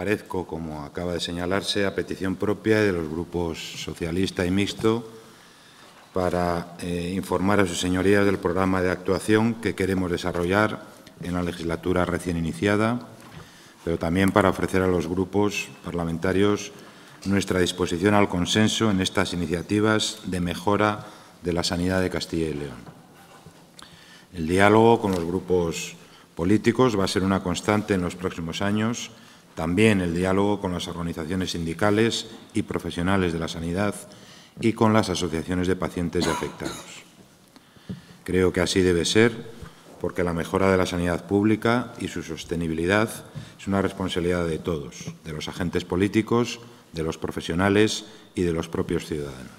...aparezco, como acaba de señalarse, a petición propia de los grupos socialista y mixto para eh, informar a sus señorías del programa de actuación que queremos desarrollar en la legislatura recién iniciada, pero también para ofrecer a los grupos parlamentarios nuestra disposición al consenso en estas iniciativas de mejora de la sanidad de Castilla y León. El diálogo con los grupos políticos va a ser una constante en los próximos años también el diálogo con las organizaciones sindicales y profesionales de la sanidad y con las asociaciones de pacientes y afectados. Creo que así debe ser porque la mejora de la sanidad pública y su sostenibilidad es una responsabilidad de todos, de los agentes políticos, de los profesionales y de los propios ciudadanos.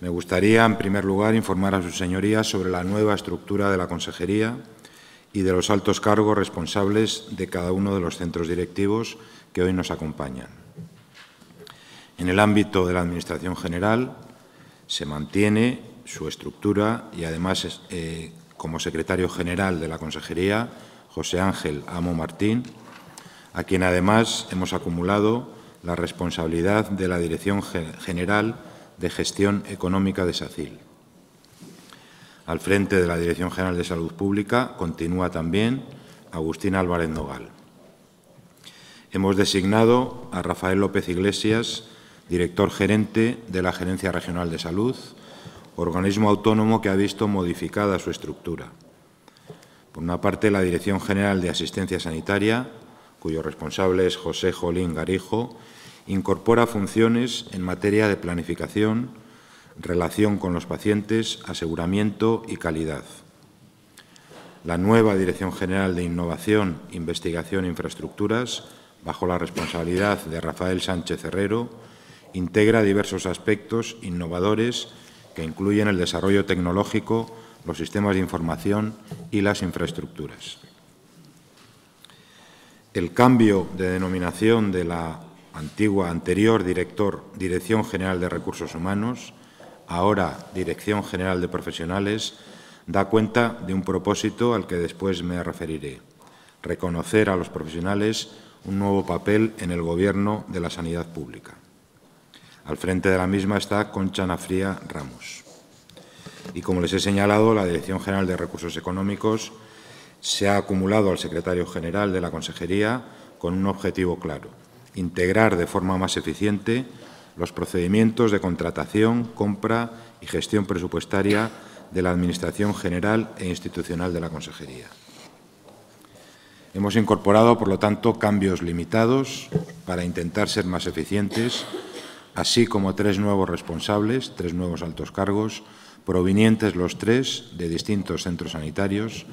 Me gustaría, en primer lugar, informar a sus señorías sobre la nueva estructura de la Consejería, y de los altos cargos responsables de cada uno de los centros directivos que hoy nos acompañan. En el ámbito de la Administración General se mantiene su estructura y además eh, como secretario general de la Consejería, José Ángel Amo Martín, a quien además hemos acumulado la responsabilidad de la Dirección General de Gestión Económica de SACIL. Al frente de la Dirección General de Salud Pública continúa también Agustín Álvarez Nogal. Hemos designado a Rafael López Iglesias, director gerente de la Gerencia Regional de Salud, organismo autónomo que ha visto modificada su estructura. Por una parte, la Dirección General de Asistencia Sanitaria, cuyo responsable es José Jolín Garijo, incorpora funciones en materia de planificación, relación con los pacientes, aseguramiento y calidad. La nueva Dirección General de Innovación, Investigación e Infraestructuras, bajo la responsabilidad de Rafael Sánchez Herrero, integra diversos aspectos innovadores que incluyen el desarrollo tecnológico, los sistemas de información y las infraestructuras. El cambio de denominación de la antigua anterior director, Dirección General de Recursos Humanos ahora Dirección General de Profesionales, da cuenta de un propósito al que después me referiré, reconocer a los profesionales un nuevo papel en el Gobierno de la Sanidad Pública. Al frente de la misma está Concha Nafría Ramos. Y como les he señalado, la Dirección General de Recursos Económicos se ha acumulado al secretario general de la Consejería con un objetivo claro, integrar de forma más eficiente los procedimientos de contratación, compra y gestión presupuestaria de la Administración General e Institucional de la Consejería. Hemos incorporado, por lo tanto, cambios limitados para intentar ser más eficientes, así como tres nuevos responsables, tres nuevos altos cargos, provenientes los tres de distintos centros sanitarios,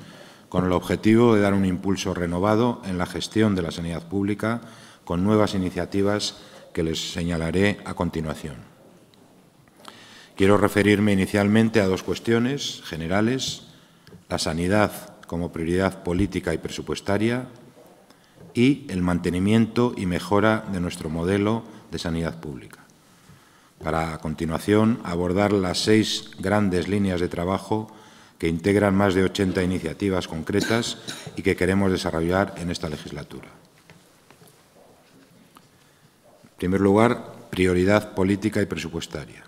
con el objetivo de dar un impulso renovado en la gestión de la sanidad pública con nuevas iniciativas que les señalaré a continuación. Quiero referirme inicialmente a dos cuestiones generales, la sanidad como prioridad política y presupuestaria y el mantenimiento y mejora de nuestro modelo de sanidad pública. Para a continuación abordar las seis grandes líneas de trabajo que integran más de 80 iniciativas concretas y que queremos desarrollar en esta legislatura. En primer lugar, prioridad política y presupuestaria.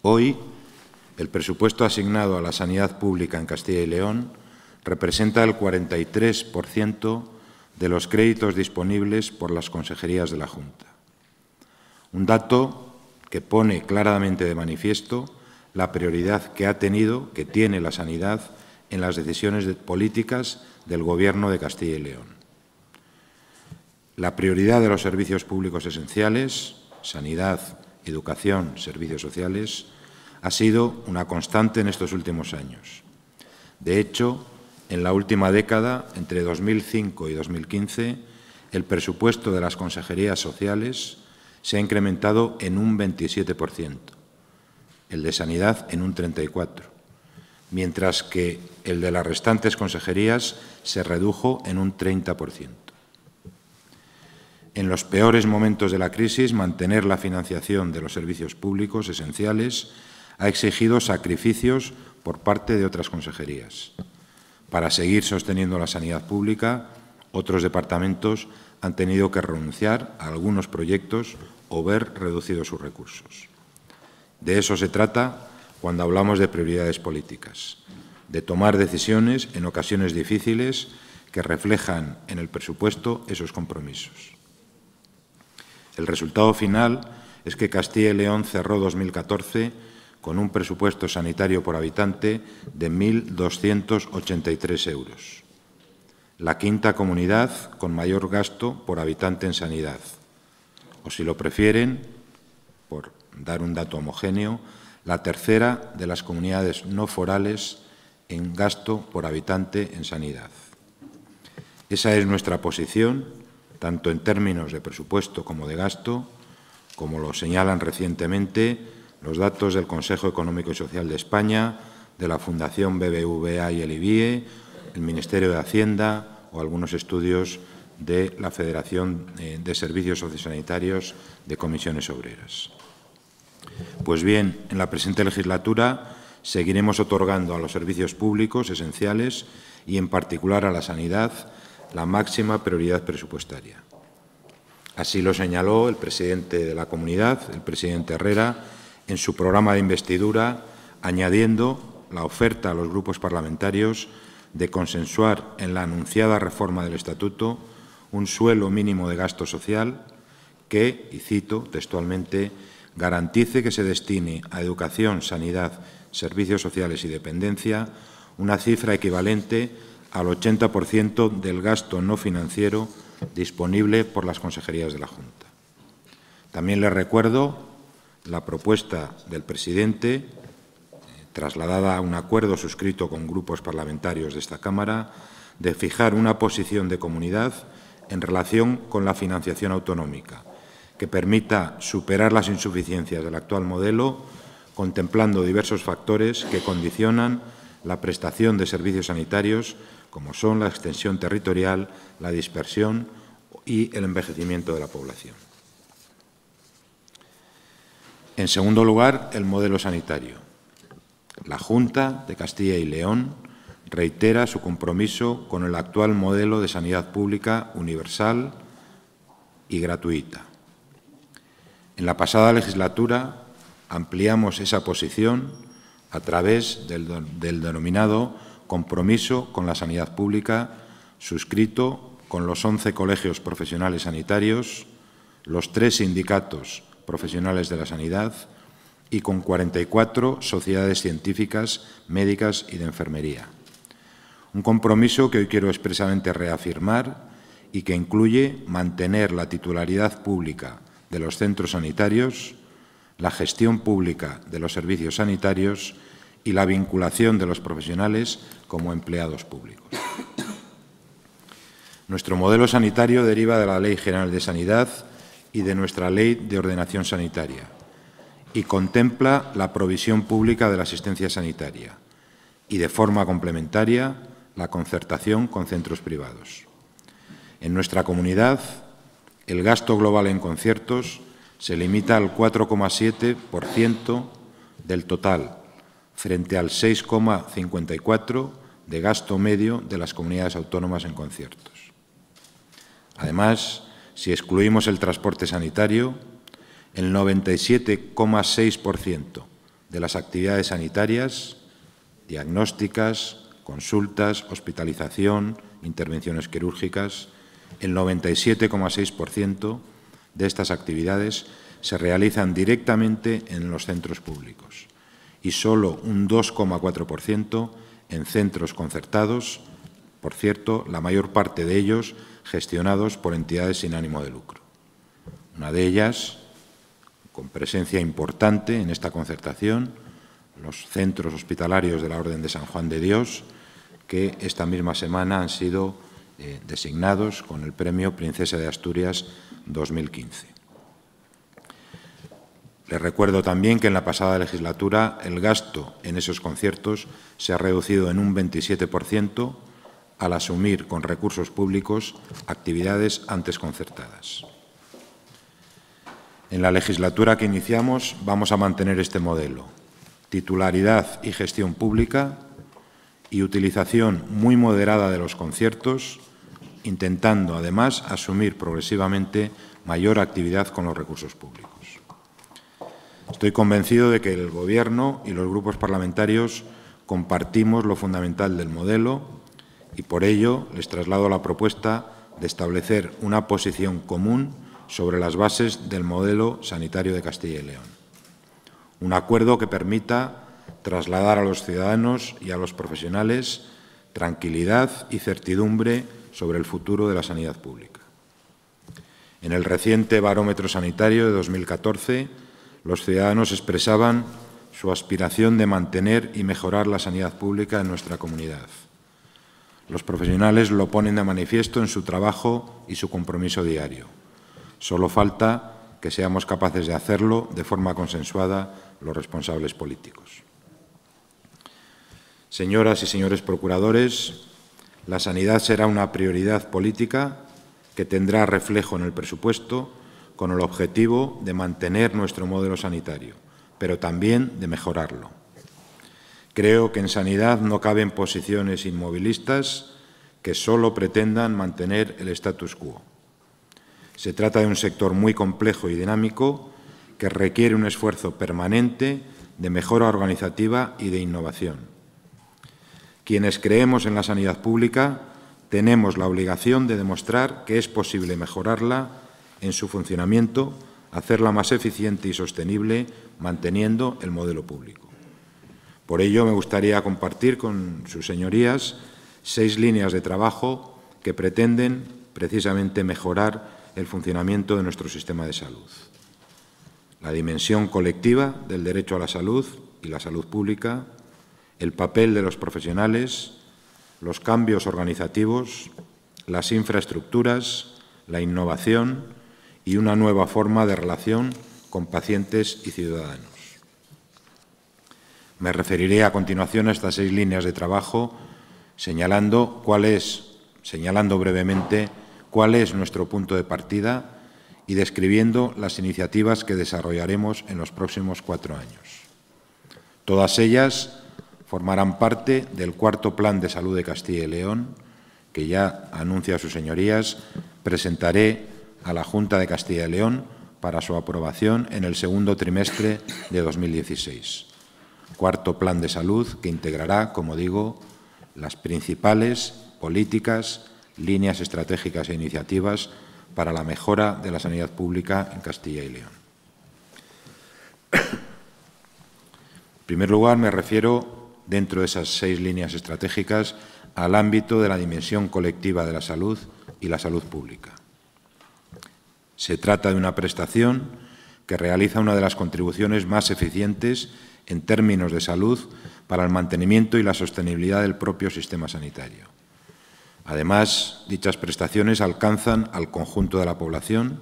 Hoy, el presupuesto asignado a la sanidad pública en Castilla y León representa el 43% de los créditos disponibles por las consejerías de la Junta. Un dato que pone claramente de manifiesto la prioridad que ha tenido, que tiene la sanidad en las decisiones políticas del Gobierno de Castilla y León. La prioridad de los servicios públicos esenciales, sanidad, educación, servicios sociales, ha sido una constante en estos últimos años. De hecho, en la última década, entre 2005 y 2015, el presupuesto de las consejerías sociales se ha incrementado en un 27%, el de sanidad en un 34%, mientras que el de las restantes consejerías se redujo en un 30% en los peores momentos de la crisis, mantener la financiación de los servicios públicos esenciales ha exigido sacrificios por parte de otras consejerías. Para seguir sosteniendo la sanidad pública, otros departamentos han tenido que renunciar a algunos proyectos o ver reducidos sus recursos. De eso se trata cuando hablamos de prioridades políticas, de tomar decisiones en ocasiones difíciles que reflejan en el presupuesto esos compromisos. El resultado final es que Castilla y León cerró 2014 con un presupuesto sanitario por habitante de 1.283 euros, la quinta comunidad con mayor gasto por habitante en sanidad, o si lo prefieren, por dar un dato homogéneo, la tercera de las comunidades no forales en gasto por habitante en sanidad. Esa es nuestra posición tanto en términos de presupuesto como de gasto, como lo señalan recientemente los datos del Consejo Económico y Social de España, de la Fundación BBVA y el IBIE, el Ministerio de Hacienda o algunos estudios de la Federación eh, de Servicios Sociosanitarios de Comisiones Obreras. Pues bien, en la presente legislatura seguiremos otorgando a los servicios públicos esenciales y en particular a la sanidad la máxima prioridad presupuestaria. Así lo señaló el presidente de la comunidad, el presidente Herrera, en su programa de investidura, añadiendo la oferta a los grupos parlamentarios de consensuar en la anunciada reforma del Estatuto un suelo mínimo de gasto social que, y cito textualmente, garantice que se destine a educación, sanidad, servicios sociales y dependencia una cifra equivalente al 80% del gasto no financiero disponible por las consejerías de la Junta. También le recuerdo la propuesta del presidente, eh, trasladada a un acuerdo suscrito con grupos parlamentarios de esta Cámara, de fijar una posición de comunidad en relación con la financiación autonómica, que permita superar las insuficiencias del actual modelo, contemplando diversos factores que condicionan la prestación de servicios sanitarios como son la extensión territorial, la dispersión y el envejecimiento de la población. En segundo lugar, el modelo sanitario. La Junta de Castilla y León reitera su compromiso con el actual modelo de sanidad pública universal y gratuita. En la pasada legislatura ampliamos esa posición a través del, denominado compromiso con la sanidad pública, suscrito con los 11 colegios profesionales sanitarios, los tres sindicatos profesionales de la sanidad y con 44 sociedades científicas, médicas y de enfermería. Un compromiso que hoy quiero expresamente reafirmar y que incluye mantener la titularidad pública de los centros sanitarios, la gestión pública de los servicios sanitarios y la vinculación de los profesionales como empleados públicos. Nuestro modelo sanitario deriva de la Ley General de Sanidad y de nuestra Ley de Ordenación Sanitaria y contempla la provisión pública de la asistencia sanitaria y, de forma complementaria, la concertación con centros privados. En nuestra comunidad, el gasto global en conciertos se limita al 4,7% del total frente al 6,54 de gasto medio de las comunidades autónomas en conciertos. Además, si excluimos el transporte sanitario, el 97,6% de las actividades sanitarias, diagnósticas, consultas, hospitalización, intervenciones quirúrgicas, el 97,6% de estas actividades se realizan directamente en los centros públicos y solo un 2,4% en centros concertados, por cierto, la mayor parte de ellos gestionados por entidades sin ánimo de lucro. Una de ellas, con presencia importante en esta concertación, los centros hospitalarios de la Orden de San Juan de Dios, que esta misma semana han sido eh, designados con el Premio Princesa de Asturias 2015. Les recuerdo también que en la pasada legislatura el gasto en esos conciertos se ha reducido en un 27% al asumir con recursos públicos actividades antes concertadas. En la legislatura que iniciamos vamos a mantener este modelo, titularidad y gestión pública y utilización muy moderada de los conciertos, intentando además asumir progresivamente mayor actividad con los recursos públicos. Estoy convencido de que el Gobierno y los grupos parlamentarios compartimos lo fundamental del modelo y por ello les traslado la propuesta de establecer una posición común sobre las bases del modelo sanitario de Castilla y León. Un acuerdo que permita trasladar a los ciudadanos y a los profesionales tranquilidad y certidumbre sobre el futuro de la sanidad pública. En el reciente barómetro sanitario de 2014, los ciudadanos expresaban su aspiración de mantener y mejorar la sanidad pública en nuestra comunidad. Los profesionales lo ponen de manifiesto en su trabajo y su compromiso diario. Solo falta que seamos capaces de hacerlo de forma consensuada los responsables políticos. Señoras y señores procuradores, la sanidad será una prioridad política que tendrá reflejo en el presupuesto con el objetivo de mantener nuestro modelo sanitario, pero también de mejorarlo. Creo que en sanidad no caben posiciones inmovilistas que solo pretendan mantener el status quo. Se trata de un sector muy complejo y dinámico que requiere un esfuerzo permanente de mejora organizativa y de innovación. Quienes creemos en la sanidad pública tenemos la obligación de demostrar que es posible mejorarla en su funcionamiento, hacerla más eficiente y sostenible, manteniendo el modelo público. Por ello, me gustaría compartir con sus señorías seis líneas de trabajo que pretenden precisamente mejorar el funcionamiento de nuestro sistema de salud. La dimensión colectiva del derecho a la salud y la salud pública, el papel de los profesionales, los cambios organizativos, las infraestructuras, la innovación, y una nueva forma de relación con pacientes y ciudadanos. Me referiré a continuación a estas seis líneas de trabajo, señalando cuál señalando brevemente cuál es nuestro punto de partida y describiendo las iniciativas que desarrollaremos en los próximos cuatro años. Todas ellas formarán parte del cuarto Plan de Salud de Castilla y León, que ya anuncia a sus señorías, presentaré a la Junta de Castilla y León para su aprobación en el segundo trimestre de 2016. Cuarto plan de salud que integrará, como digo, las principales políticas, líneas estratégicas e iniciativas para la mejora de la sanidad pública en Castilla y León. En primer lugar, me refiero, dentro de esas seis líneas estratégicas, al ámbito de la dimensión colectiva de la salud y la salud pública. Se trata de una prestación que realiza una de las contribuciones más eficientes en términos de salud para el mantenimiento y la sostenibilidad del propio sistema sanitario. Además, dichas prestaciones alcanzan al conjunto de la población,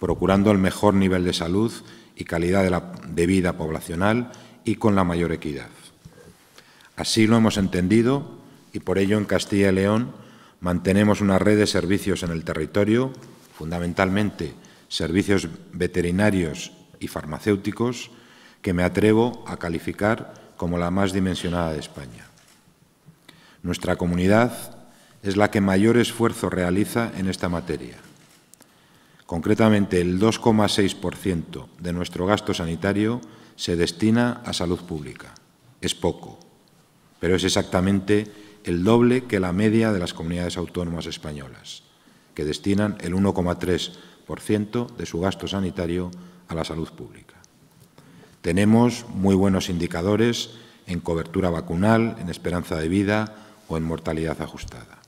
procurando el mejor nivel de salud y calidad de, vida poblacional y con la mayor equidad. Así lo hemos entendido y por ello en Castilla y León mantenemos una red de servicios en el territorio fundamentalmente servicios veterinarios y farmacéuticos, que me atrevo a calificar como la más dimensionada de España. Nuestra comunidad es la que mayor esfuerzo realiza en esta materia. Concretamente, el 2,6% de nuestro gasto sanitario se destina a salud pública. Es poco, pero es exactamente el doble que la media de las comunidades autónomas españolas que destinan el 1,3% de su gasto sanitario a la salud pública. Tenemos muy buenos indicadores en cobertura vacunal, en esperanza de vida o en mortalidad ajustada.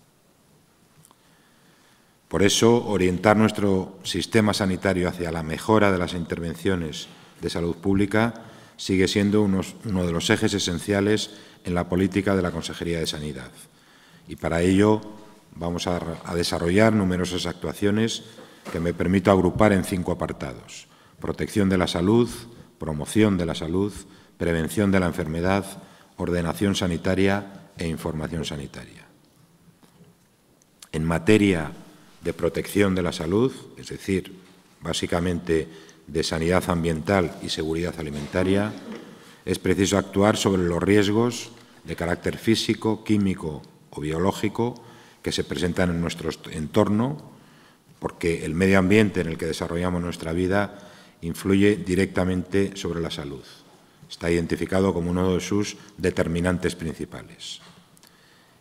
Por eso, orientar nuestro sistema sanitario hacia la mejora de las intervenciones de salud pública sigue siendo uno de los ejes esenciales en la política de la Consejería de Sanidad. Y para ello vamos a, desarrollar numerosas actuaciones que me permito agrupar en cinco apartados. Protección de la salud, promoción de la salud, prevención de la enfermedad, ordenación sanitaria e información sanitaria. En materia de protección de la salud, es decir, básicamente de sanidad ambiental y seguridad alimentaria, es preciso actuar sobre los riesgos de carácter físico, químico o biológico que se presentan en nuestro entorno, porque el medio ambiente en el que desarrollamos nuestra vida influye directamente sobre la salud. Está identificado como uno de sus determinantes principales.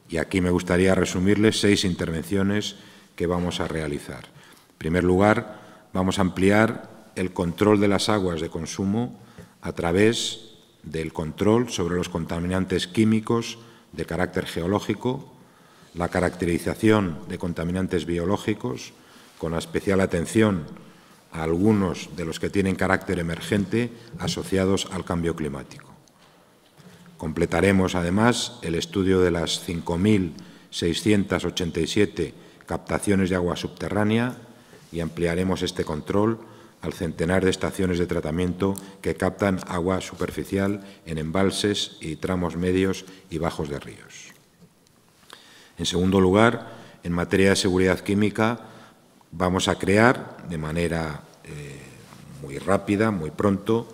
Y aquí me gustaría resumirles seis intervenciones que vamos a realizar. En primer lugar, vamos a ampliar el control de las aguas de consumo a través del control sobre los contaminantes químicos de carácter geológico, la caracterización de contaminantes biológicos, con especial atención a algunos de los que tienen carácter emergente asociados al cambio climático. Completaremos, además, el estudio de las 5.687 captaciones de agua subterránea y ampliaremos este control al centenar de estaciones de tratamiento que captan agua superficial en embalses y tramos medios y bajos de ríos. En segundo lugar, en materia de seguridad química, vamos a crear de manera eh, muy rápida, muy pronto,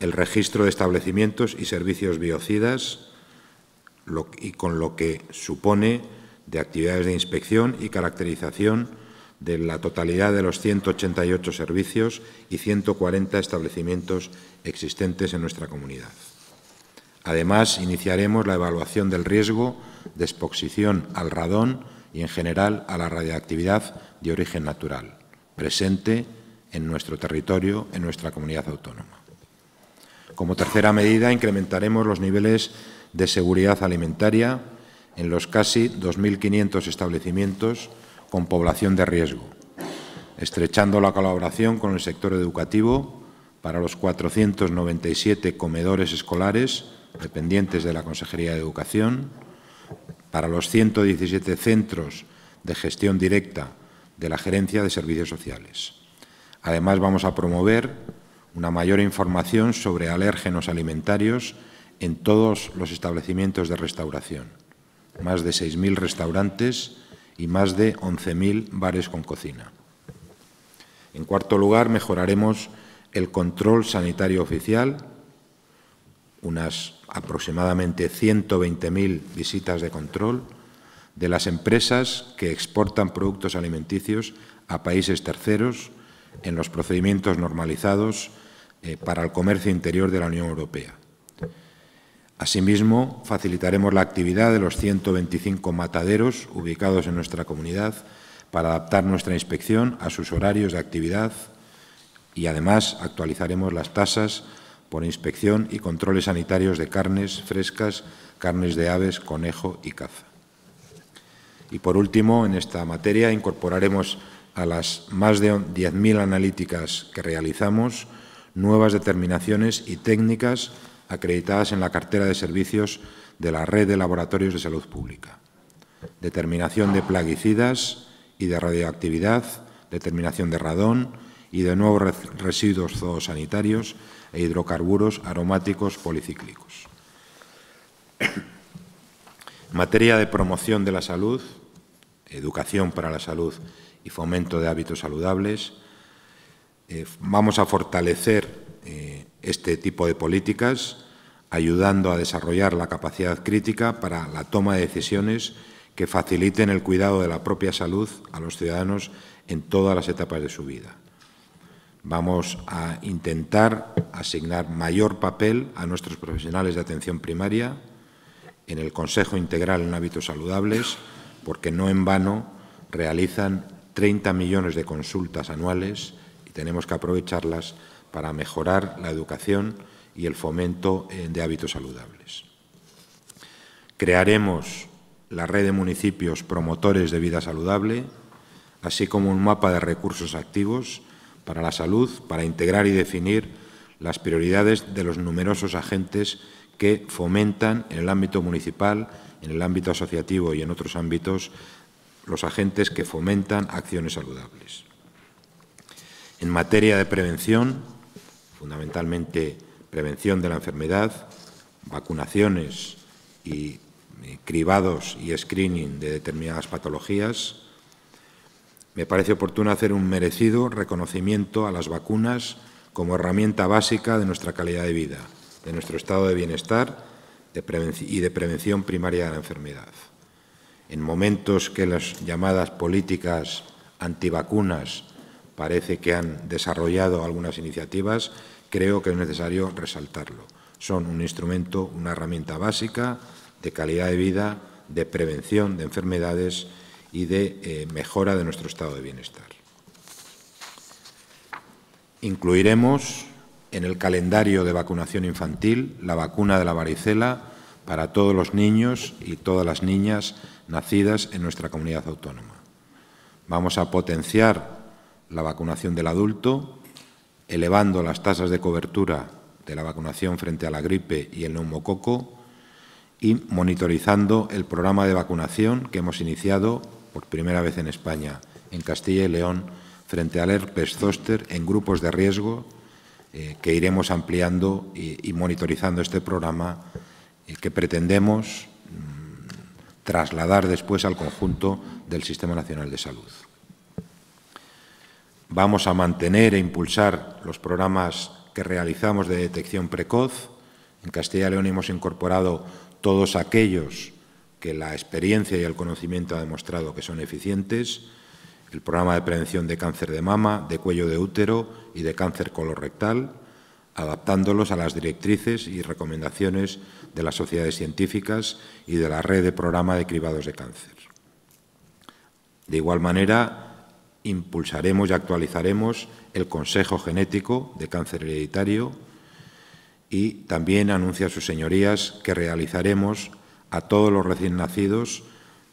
el registro de establecimientos y servicios biocidas y con lo que supone de actividades de inspección y caracterización de la totalidad de los 188 servicios y 140 establecimientos existentes en nuestra comunidad. Además, iniciaremos la evaluación del riesgo de exposición al radón y, en general, a la radiactividad de origen natural, presente en nuestro territorio, en nuestra comunidad autónoma. Como tercera medida, incrementaremos los niveles de seguridad alimentaria en los casi 2.500 establecimientos con población de riesgo, estrechando la colaboración con el sector educativo para los 497 comedores escolares dependientes de la Consejería de Educación, para los 117 centros de gestión directa de la Gerencia de Servicios Sociales. Además, vamos a promover una mayor información sobre alérgenos alimentarios en todos los establecimientos de restauración, más de 6.000 restaurantes y más de 11.000 bares con cocina. En cuarto lugar, mejoraremos el control sanitario oficial, unas aproximadamente 120.000 visitas de control de las empresas que exportan productos alimenticios a países terceros en los procedimientos normalizados eh, para el comercio interior de la Unión Europea. Asimismo, facilitaremos la actividad de los 125 mataderos ubicados en nuestra comunidad para adaptar nuestra inspección a sus horarios de actividad y, además, actualizaremos las tasas por inspección y controles sanitarios de carnes frescas, carnes de aves, conejo y caza. Y por último, en esta materia incorporaremos a las más de 10.000 analíticas que realizamos nuevas determinaciones y técnicas acreditadas en la cartera de servicios de la Red de Laboratorios de Salud Pública. Determinación de plaguicidas y de radioactividad, determinación de radón y de nuevos residuos zoosanitarios, e hidrocarburos aromáticos policíclicos. En materia de promoción de la salud, educación para la salud y fomento de hábitos saludables, eh, vamos a fortalecer eh, este tipo de políticas, ayudando a desarrollar la capacidad crítica para la toma de decisiones que faciliten el cuidado de la propia salud a los ciudadanos en todas las etapas de su vida. Vamos a intentar asignar mayor papel a nuestros profesionales de atención primaria en el Consejo Integral en Hábitos Saludables, porque no en vano realizan 30 millones de consultas anuales y tenemos que aprovecharlas para mejorar la educación y el fomento eh, de hábitos saludables. Crearemos la red de municipios promotores de vida saludable, así como un mapa de recursos activos para la salud, para integrar y definir las prioridades de los numerosos agentes que fomentan en el ámbito municipal, en el ámbito asociativo y en otros ámbitos los agentes que fomentan acciones saludables. En materia de prevención, fundamentalmente prevención de la enfermedad, vacunaciones y eh, cribados y screening de determinadas patologías, me parece oportuno hacer un merecido reconocimiento a las vacunas como herramienta básica de nuestra calidad de vida, de nuestro estado de bienestar y de prevención primaria de la enfermedad. En momentos que las llamadas políticas antivacunas parece que han desarrollado algunas iniciativas, creo que es necesario resaltarlo. Son un instrumento, una herramienta básica de calidad de vida, de prevención de enfermedades y de eh, mejora de nuestro estado de bienestar. Incluiremos en el calendario de vacunación infantil la vacuna de la varicela para todos los niños y todas las niñas nacidas en nuestra comunidad autónoma. Vamos a potenciar la vacunación del adulto, elevando las tasas de cobertura de la vacunación frente a la gripe y el neumococo y monitorizando el programa de vacunación que hemos iniciado por primera vez en España, en Castilla y León, frente al herpes Zoster, en grupos de riesgo eh, que iremos ampliando y, monitorizando este programa eh, que pretendemos mm, trasladar después al conjunto del Sistema Nacional de Salud. Vamos a mantener e impulsar los programas que realizamos de detección precoz. En Castilla y León hemos incorporado todos aquellos que la experiencia y el conocimiento ha demostrado que son eficientes, el programa de prevención de cáncer de mama, de cuello de útero y de cáncer colorectal, adaptándolos a las directrices y recomendaciones de las sociedades científicas y de la red de programa de cribados de cáncer. De igual manera, impulsaremos y actualizaremos el Consejo Genético de Cáncer Hereditario y también anuncia a sus señorías que realizaremos a todos los recién nacidos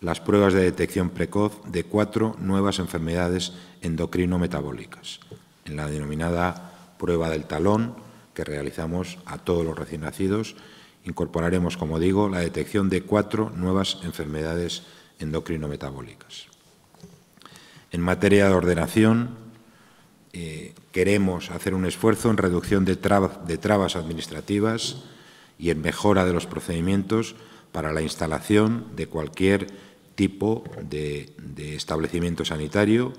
las pruebas de detección precoz de cuatro nuevas enfermedades endocrino-metabólicas, en la denominada prueba del talón que realizamos a todos los recién nacidos. Incorporaremos, como digo, la detección de cuatro nuevas enfermedades endocrino-metabólicas. En materia de ordenación, eh, queremos hacer un esfuerzo en reducción de trabas administrativas y en mejora de los procedimientos para la instalación de cualquier tipo de, establecimiento sanitario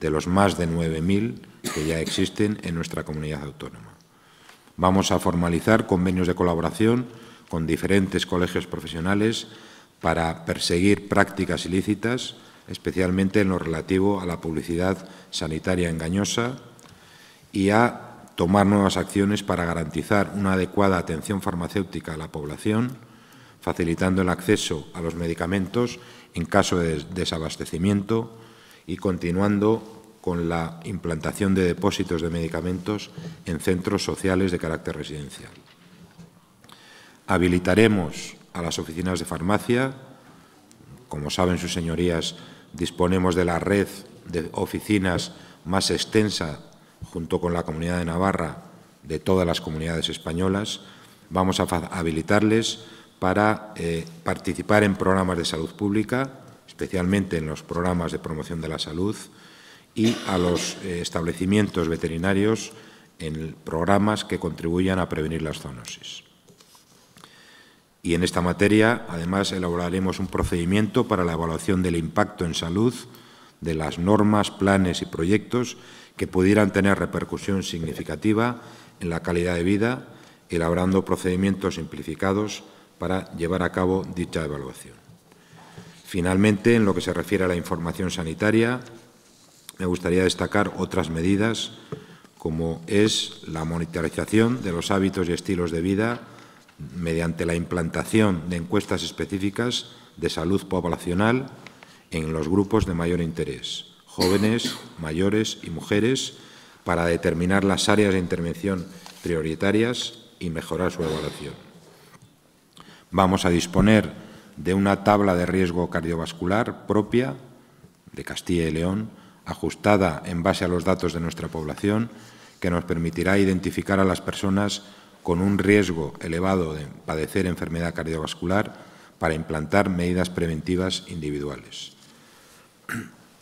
de los más de 9.000 que ya existen en nuestra comunidad autónoma. Vamos a formalizar convenios de colaboración con diferentes colegios profesionales para perseguir prácticas ilícitas, especialmente en lo relativo a la publicidad sanitaria engañosa y a tomar nuevas acciones para garantizar una adecuada atención farmacéutica a la población facilitando el acceso a los medicamentos en caso de desabastecimiento y continuando con la implantación de depósitos de medicamentos en centros sociales de carácter residencial. Habilitaremos a las oficinas de farmacia. Como saben sus señorías, disponemos de la red de oficinas más extensa, junto con la Comunidad de Navarra, de todas las comunidades españolas. Vamos a habilitarles para eh, participar en programas de salud pública, especialmente en los programas de promoción de la salud, y a los eh, establecimientos veterinarios en programas que contribuyan a prevenir las zoonosis. Y en esta materia, además, elaboraremos un procedimiento para la evaluación del impacto en salud de las normas, planes y proyectos que pudieran tener repercusión significativa en la calidad de vida, elaborando procedimientos simplificados para llevar a cabo dicha evaluación. Finalmente, en lo que se refiere a la información sanitaria, me gustaría destacar otras medidas como es la monitorización de los hábitos y estilos de vida mediante la implantación de encuestas específicas de salud poblacional en los grupos de mayor interés, jóvenes, mayores y mujeres, para determinar las áreas de intervención prioritarias y mejorar su evaluación. Vamos a disponer de una tabla de riesgo cardiovascular propia de Castilla y León, ajustada en base a los datos de nuestra población, que nos permitirá identificar a las personas con un riesgo elevado de padecer enfermedad cardiovascular para implantar medidas preventivas individuales.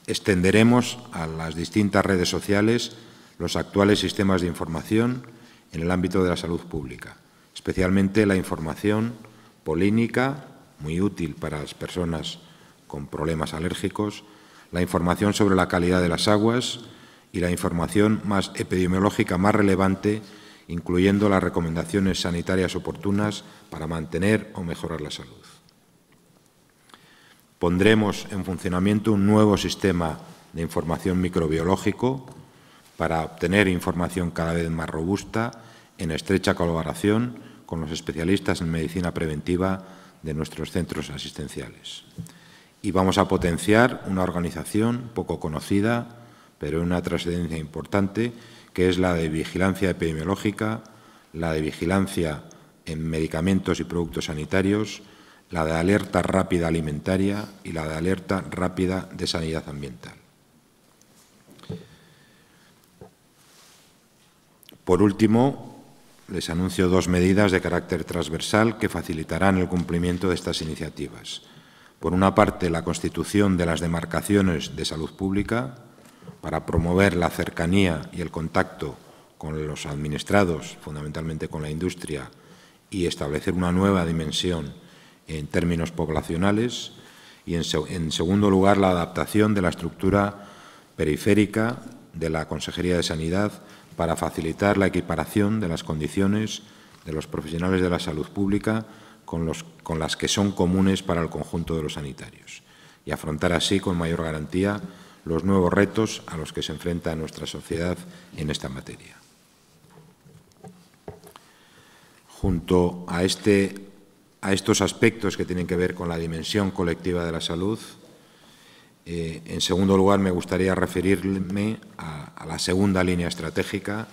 Extenderemos a las distintas redes sociales los actuales sistemas de información en el ámbito de la salud pública, especialmente la información polínica, muy útil para las personas con problemas alérgicos, la información sobre la calidad de las aguas y la información más epidemiológica más relevante, incluyendo las recomendaciones sanitarias oportunas para mantener o mejorar la salud. Pondremos en funcionamiento un nuevo sistema de información microbiológico para obtener información cada vez más robusta en estrecha colaboración con los especialistas en medicina preventiva de nuestros centros asistenciales. Y vamos a potenciar una organización poco conocida, pero de una trascendencia importante, que es la de vigilancia epidemiológica, la de vigilancia en medicamentos y productos sanitarios, la de alerta rápida alimentaria y la de alerta rápida de sanidad ambiental. Por último, les anuncio dos medidas de carácter transversal que facilitarán el cumplimiento de estas iniciativas. Por una parte, la constitución de las demarcaciones de salud pública para promover la cercanía y el contacto con los administrados, fundamentalmente con la industria, y establecer una nueva dimensión en términos poblacionales. Y, en, segundo lugar, la adaptación de la estructura periférica de la Consejería de Sanidad para facilitar la equiparación de las condiciones de los profesionales de la salud pública con, las que son comunes para el conjunto de los sanitarios y afrontar así con mayor garantía los nuevos retos a los que se enfrenta nuestra sociedad en esta materia. Junto a, este, a estos aspectos que tienen que ver con la dimensión colectiva de la salud, eh, en segundo lugar, me gustaría referirme a, la segunda línea estratégica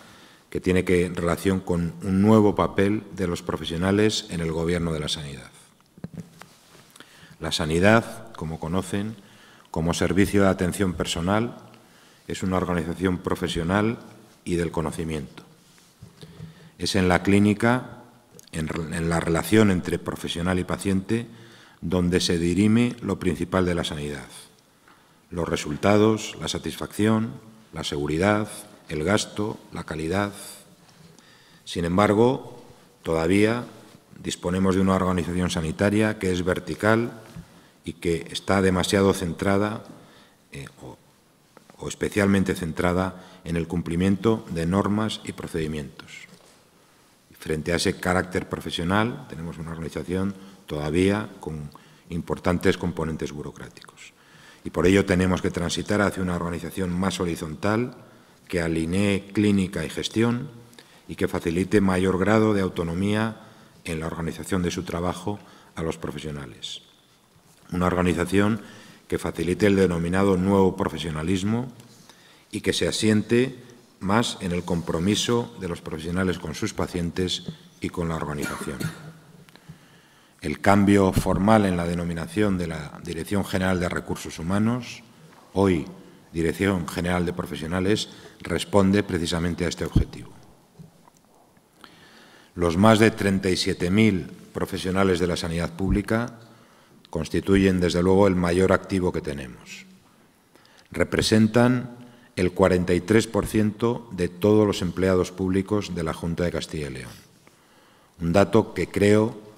que tiene que relación con un nuevo papel de los profesionales en el gobierno de la sanidad. La sanidad, como conocen, como servicio de atención personal, es una organización profesional y del conocimiento. Es en la clínica, en la relación entre profesional y paciente, donde se dirime lo principal de la sanidad los resultados, la satisfacción, la seguridad, el gasto, la calidad. Sin embargo, todavía disponemos de una organización sanitaria que es vertical y que está demasiado centrada eh, o especialmente centrada en el cumplimiento de normas y procedimientos. Frente a ese carácter profesional, tenemos una organización todavía con importantes componentes burocráticos. Y por ello tenemos que transitar hacia una organización más horizontal, que alinee clínica y gestión y que facilite mayor grado de autonomía en la organización de su trabajo a los profesionales. Una organización que facilite el denominado nuevo profesionalismo y que se asiente más en el compromiso de los profesionales con sus pacientes y con la organización el cambio formal en la denominación de la Dirección General de Recursos Humanos, hoy Dirección General de Profesionales, responde precisamente a este objetivo. Los más de 37.000 profesionales de la sanidad pública constituyen desde luego el mayor activo que tenemos. Representan el 43% de todos los empleados públicos de la Junta de Castilla y León. Un dato que creo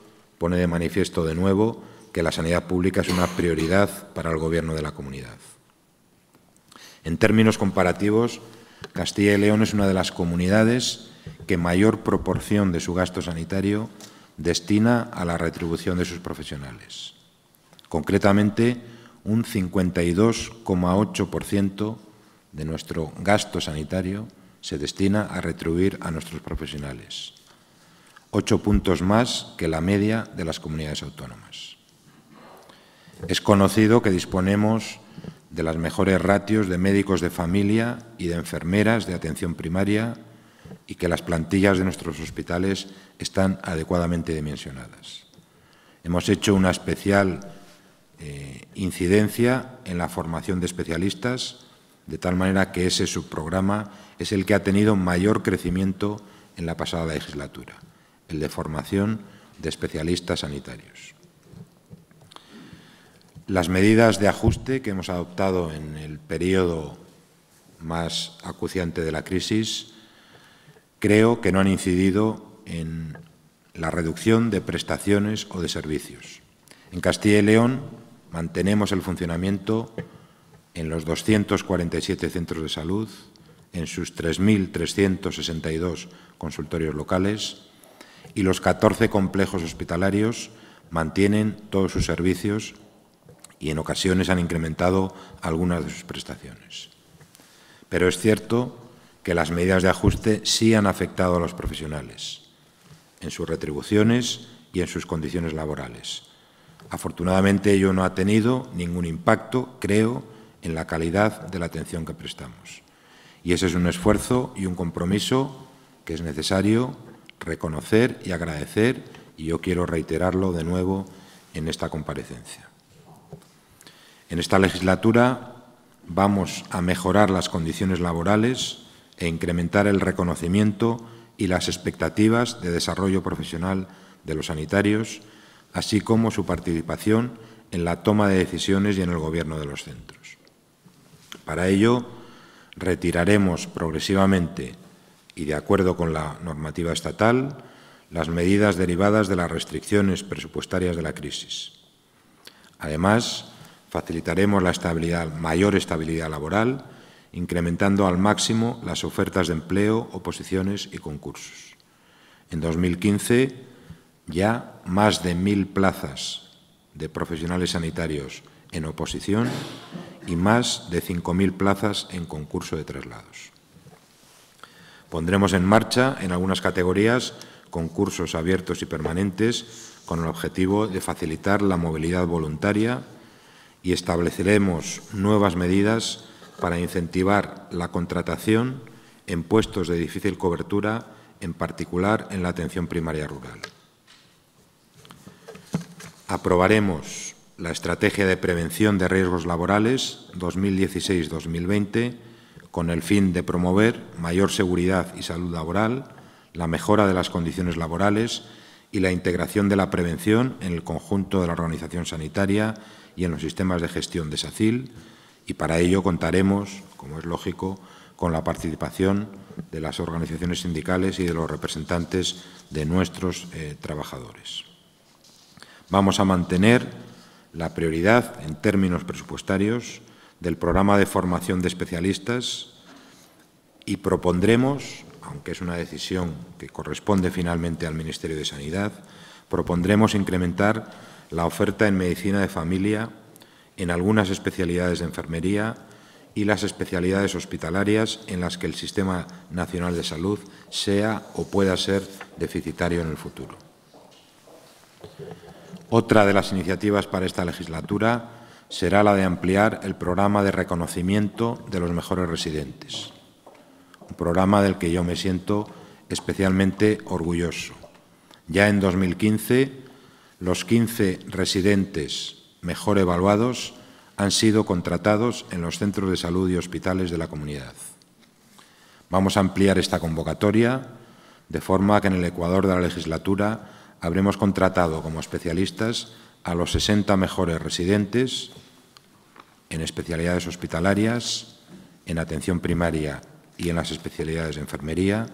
pone de manifiesto de nuevo que la sanidad pública es una prioridad para el Gobierno de la comunidad. En términos comparativos, Castilla y León es una de las comunidades que mayor proporción de su gasto sanitario destina a la retribución de sus profesionales. Concretamente, un 52,8% de nuestro gasto sanitario se destina a retribuir a nuestros profesionales, ocho puntos más que la media de las comunidades autónomas. Es conocido que disponemos de las mejores ratios de médicos de familia y de enfermeras de atención primaria y que las plantillas de nuestros hospitales están adecuadamente dimensionadas. Hemos hecho una especial eh, incidencia en la formación de especialistas, de tal manera que ese subprograma es el que ha tenido mayor crecimiento en la pasada legislatura el de formación de especialistas sanitarios. Las medidas de ajuste que hemos adoptado en el periodo más acuciante de la crisis creo que no han incidido en la reducción de prestaciones o de servicios. En Castilla y León mantenemos el funcionamiento en los 247 centros de salud, en sus 3.362 consultorios locales, y los 14 complejos hospitalarios mantienen todos sus servicios y en ocasiones han incrementado algunas de sus prestaciones. Pero es cierto que las medidas de ajuste sí han afectado a los profesionales, en sus retribuciones y en sus condiciones laborales. Afortunadamente ello no ha tenido ningún impacto, creo, en la calidad de la atención que prestamos. Y ese es un esfuerzo y un compromiso que es necesario reconocer y agradecer, y yo quiero reiterarlo de nuevo en esta comparecencia. En esta legislatura vamos a mejorar las condiciones laborales e incrementar el reconocimiento y las expectativas de desarrollo profesional de los sanitarios, así como su participación en la toma de decisiones y en el gobierno de los centros. Para ello, retiraremos progresivamente y de acuerdo con la normativa estatal, las medidas derivadas de las restricciones presupuestarias de la crisis. Además, facilitaremos la estabilidad, mayor estabilidad laboral, incrementando al máximo las ofertas de empleo, oposiciones y concursos. En 2015, ya más de mil plazas de profesionales sanitarios en oposición y más de 5.000 plazas en concurso de traslados. Pondremos en marcha, en algunas categorías, concursos abiertos y permanentes con el objetivo de facilitar la movilidad voluntaria y estableceremos nuevas medidas para incentivar la contratación en puestos de difícil cobertura, en particular en la atención primaria rural. Aprobaremos la Estrategia de Prevención de Riesgos Laborales 2016-2020 con el fin de promover mayor seguridad y salud laboral, la mejora de las condiciones laborales y la integración de la prevención en el conjunto de la organización sanitaria y en los sistemas de gestión de SACIL y para ello contaremos, como es lógico, con la participación de las organizaciones sindicales y de los representantes de nuestros eh, trabajadores. Vamos a mantener la prioridad en términos presupuestarios del programa de formación de especialistas y propondremos, aunque es una decisión que corresponde finalmente al Ministerio de Sanidad, propondremos incrementar la oferta en medicina de familia, en algunas especialidades de enfermería y las especialidades hospitalarias en las que el Sistema Nacional de Salud sea o pueda ser deficitario en el futuro. Otra de las iniciativas para esta legislatura será la de ampliar el programa de reconocimiento de los mejores residentes, un programa del que yo me siento especialmente orgulloso. Ya en 2015, los 15 residentes mejor evaluados han sido contratados en los centros de salud y hospitales de la comunidad. Vamos a ampliar esta convocatoria de forma que en el Ecuador de la legislatura habremos contratado como especialistas a los 60 mejores residentes en especialidades hospitalarias, en atención primaria y en las especialidades de enfermería,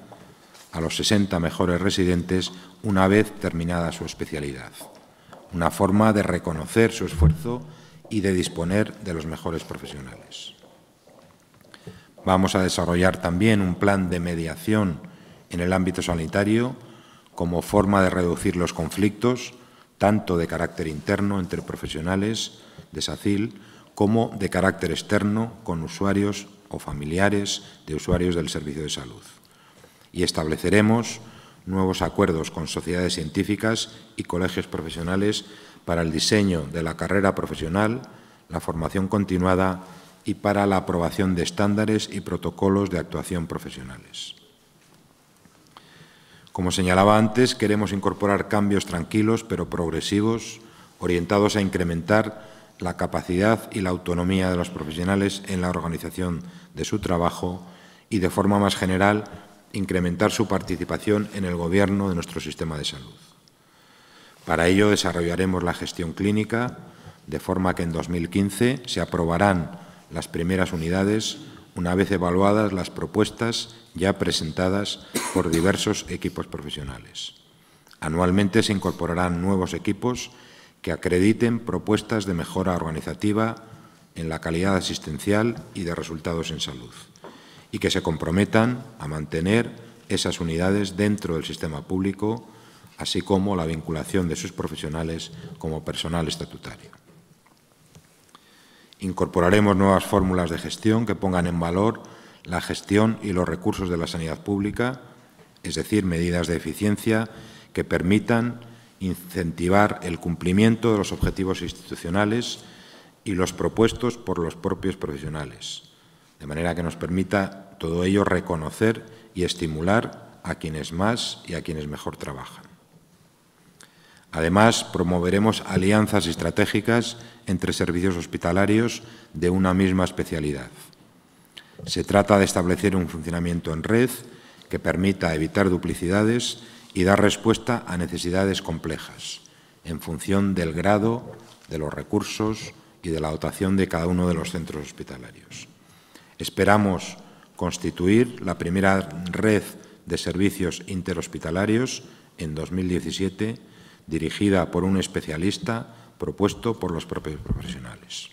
a los 60 mejores residentes una vez terminada su especialidad. Una forma de reconocer su esfuerzo y de disponer de los mejores profesionales. Vamos a desarrollar también un plan de mediación en el ámbito sanitario como forma de reducir los conflictos, tanto de carácter interno entre profesionales de SACIL como de carácter externo con usuarios o familiares de usuarios del servicio de salud. Y estableceremos nuevos acuerdos con sociedades científicas y colegios profesionales para el diseño de la carrera profesional, la formación continuada y para la aprobación de estándares y protocolos de actuación profesionales. Como señalaba antes, queremos incorporar cambios tranquilos pero progresivos, orientados a incrementar la capacidad y la autonomía de los profesionales en la organización de su trabajo y, de forma más general, incrementar su participación en el gobierno de nuestro sistema de salud. Para ello desarrollaremos la gestión clínica, de forma que en 2015 se aprobarán las primeras unidades una vez evaluadas las propuestas ya presentadas por diversos equipos profesionales. Anualmente se incorporarán nuevos equipos que acrediten propuestas de mejora organizativa en la calidad asistencial y de resultados en salud y que se comprometan a mantener esas unidades dentro del sistema público, así como la vinculación de sus profesionales como personal estatutario. Incorporaremos nuevas fórmulas de gestión que pongan en valor la gestión y los recursos de la sanidad pública, es decir, medidas de eficiencia que permitan incentivar el cumplimiento de los objetivos institucionales y los propuestos por los propios profesionales, de manera que nos permita todo ello reconocer y estimular a quienes más y a quienes mejor trabajan. Además, promoveremos alianzas estratégicas entre servicios hospitalarios de una misma especialidad. Se trata de establecer un funcionamiento en red que permita evitar duplicidades y dar respuesta a necesidades complejas, en función del grado, de los recursos y de la dotación de cada uno de los centros hospitalarios. Esperamos constituir la primera red de servicios interhospitalarios en 2017, dirigida por un especialista propuesto por los propios profesionales.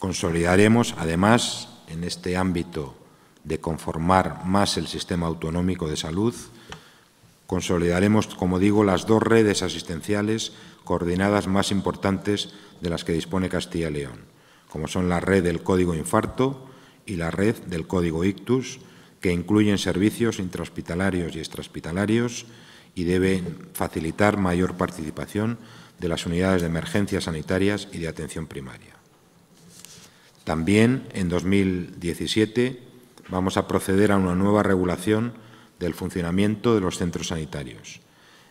Consolidaremos, además, en este ámbito de conformar más el sistema autonómico de salud, Consolidaremos, como digo, las dos redes asistenciales coordinadas más importantes de las que dispone Castilla y León, como son la red del Código Infarto y la red del Código Ictus, que incluyen servicios intrahospitalarios y extrahospitalarios y deben facilitar mayor participación de las unidades de emergencias sanitarias y de atención primaria. También en 2017 vamos a proceder a una nueva regulación del funcionamiento de los centros sanitarios,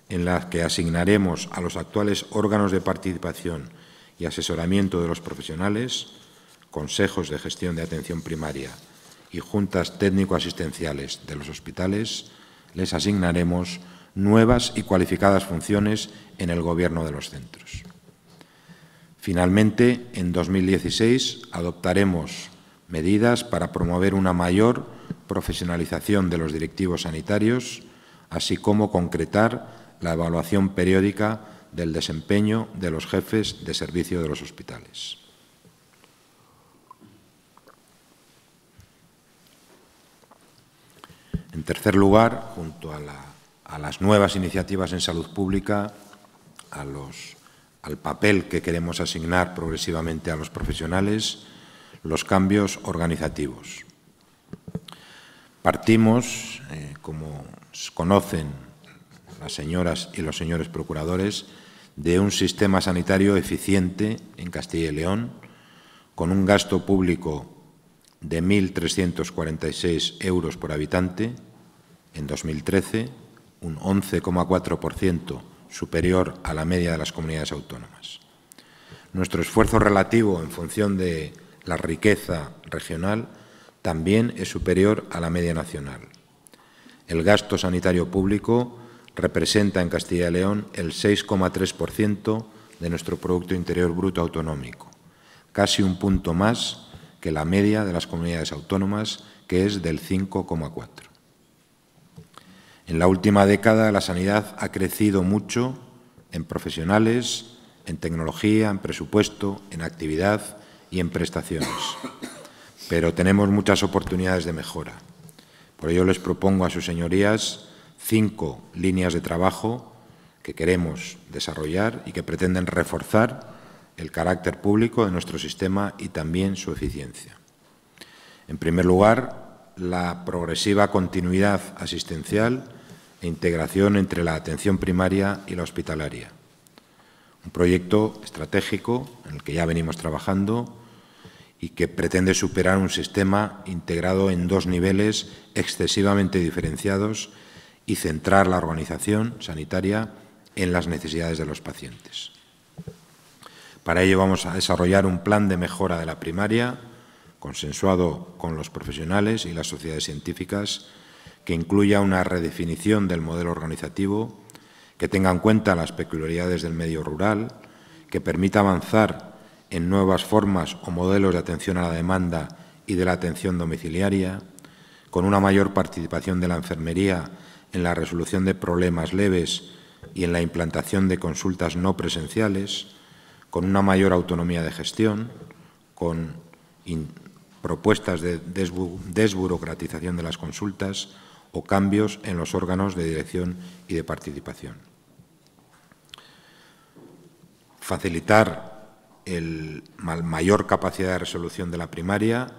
en las que asignaremos a los actuales órganos de participación y asesoramiento de los profesionales, consejos de gestión de atención primaria y juntas técnico-asistenciales de los hospitales, les asignaremos nuevas y cualificadas funciones en el gobierno de los centros. Finalmente, en 2016 adoptaremos medidas para promover una mayor profesionalización de los directivos sanitarios, así como concretar la evaluación periódica del desempeño de los jefes de servicio de los hospitales. En tercer lugar, junto a, las nuevas iniciativas en salud pública, al papel que queremos asignar progresivamente a los profesionales, los cambios organizativos Partimos, eh, como conocen las señoras y los señores procuradores, de un sistema sanitario eficiente en Castilla y León, con un gasto público de 1.346 euros por habitante en 2013, un 11,4% superior a la media de las comunidades autónomas. Nuestro esfuerzo relativo en función de la riqueza regional también es superior a la media nacional. El gasto sanitario público representa en Castilla y León el 6,3% de nuestro Producto Interior Bruto Autonómico, casi un punto más que la media de las comunidades autónomas, que es del 5,4%. En la última década la sanidad ha crecido mucho en profesionales, en tecnología, en presupuesto, en actividad y en prestaciones pero tenemos muchas oportunidades de mejora. Por ello les propongo a sus señorías cinco líneas de trabajo que queremos desarrollar y que pretenden reforzar el carácter público de nuestro sistema y también su eficiencia. En primer lugar, la progresiva continuidad asistencial e integración entre la atención primaria y la hospitalaria. Un proyecto estratégico en el que ya venimos trabajando y que pretende superar un sistema integrado en dos niveles excesivamente diferenciados y centrar la organización sanitaria en las necesidades de los pacientes. Para ello vamos a desarrollar un plan de mejora de la primaria, consensuado con los profesionales y las sociedades científicas, que incluya una redefinición del modelo organizativo, que tenga en cuenta las peculiaridades del medio rural, que permita avanzar en nuevas formas o modelos de atención a la demanda y de la atención domiciliaria, con una mayor participación de la enfermería en la resolución de problemas leves y en la implantación de consultas no presenciales, con una mayor autonomía de gestión, con propuestas de desburocratización de las consultas o cambios en los órganos de dirección y de participación. Facilitar el mayor capacidad de resolución de la primaria,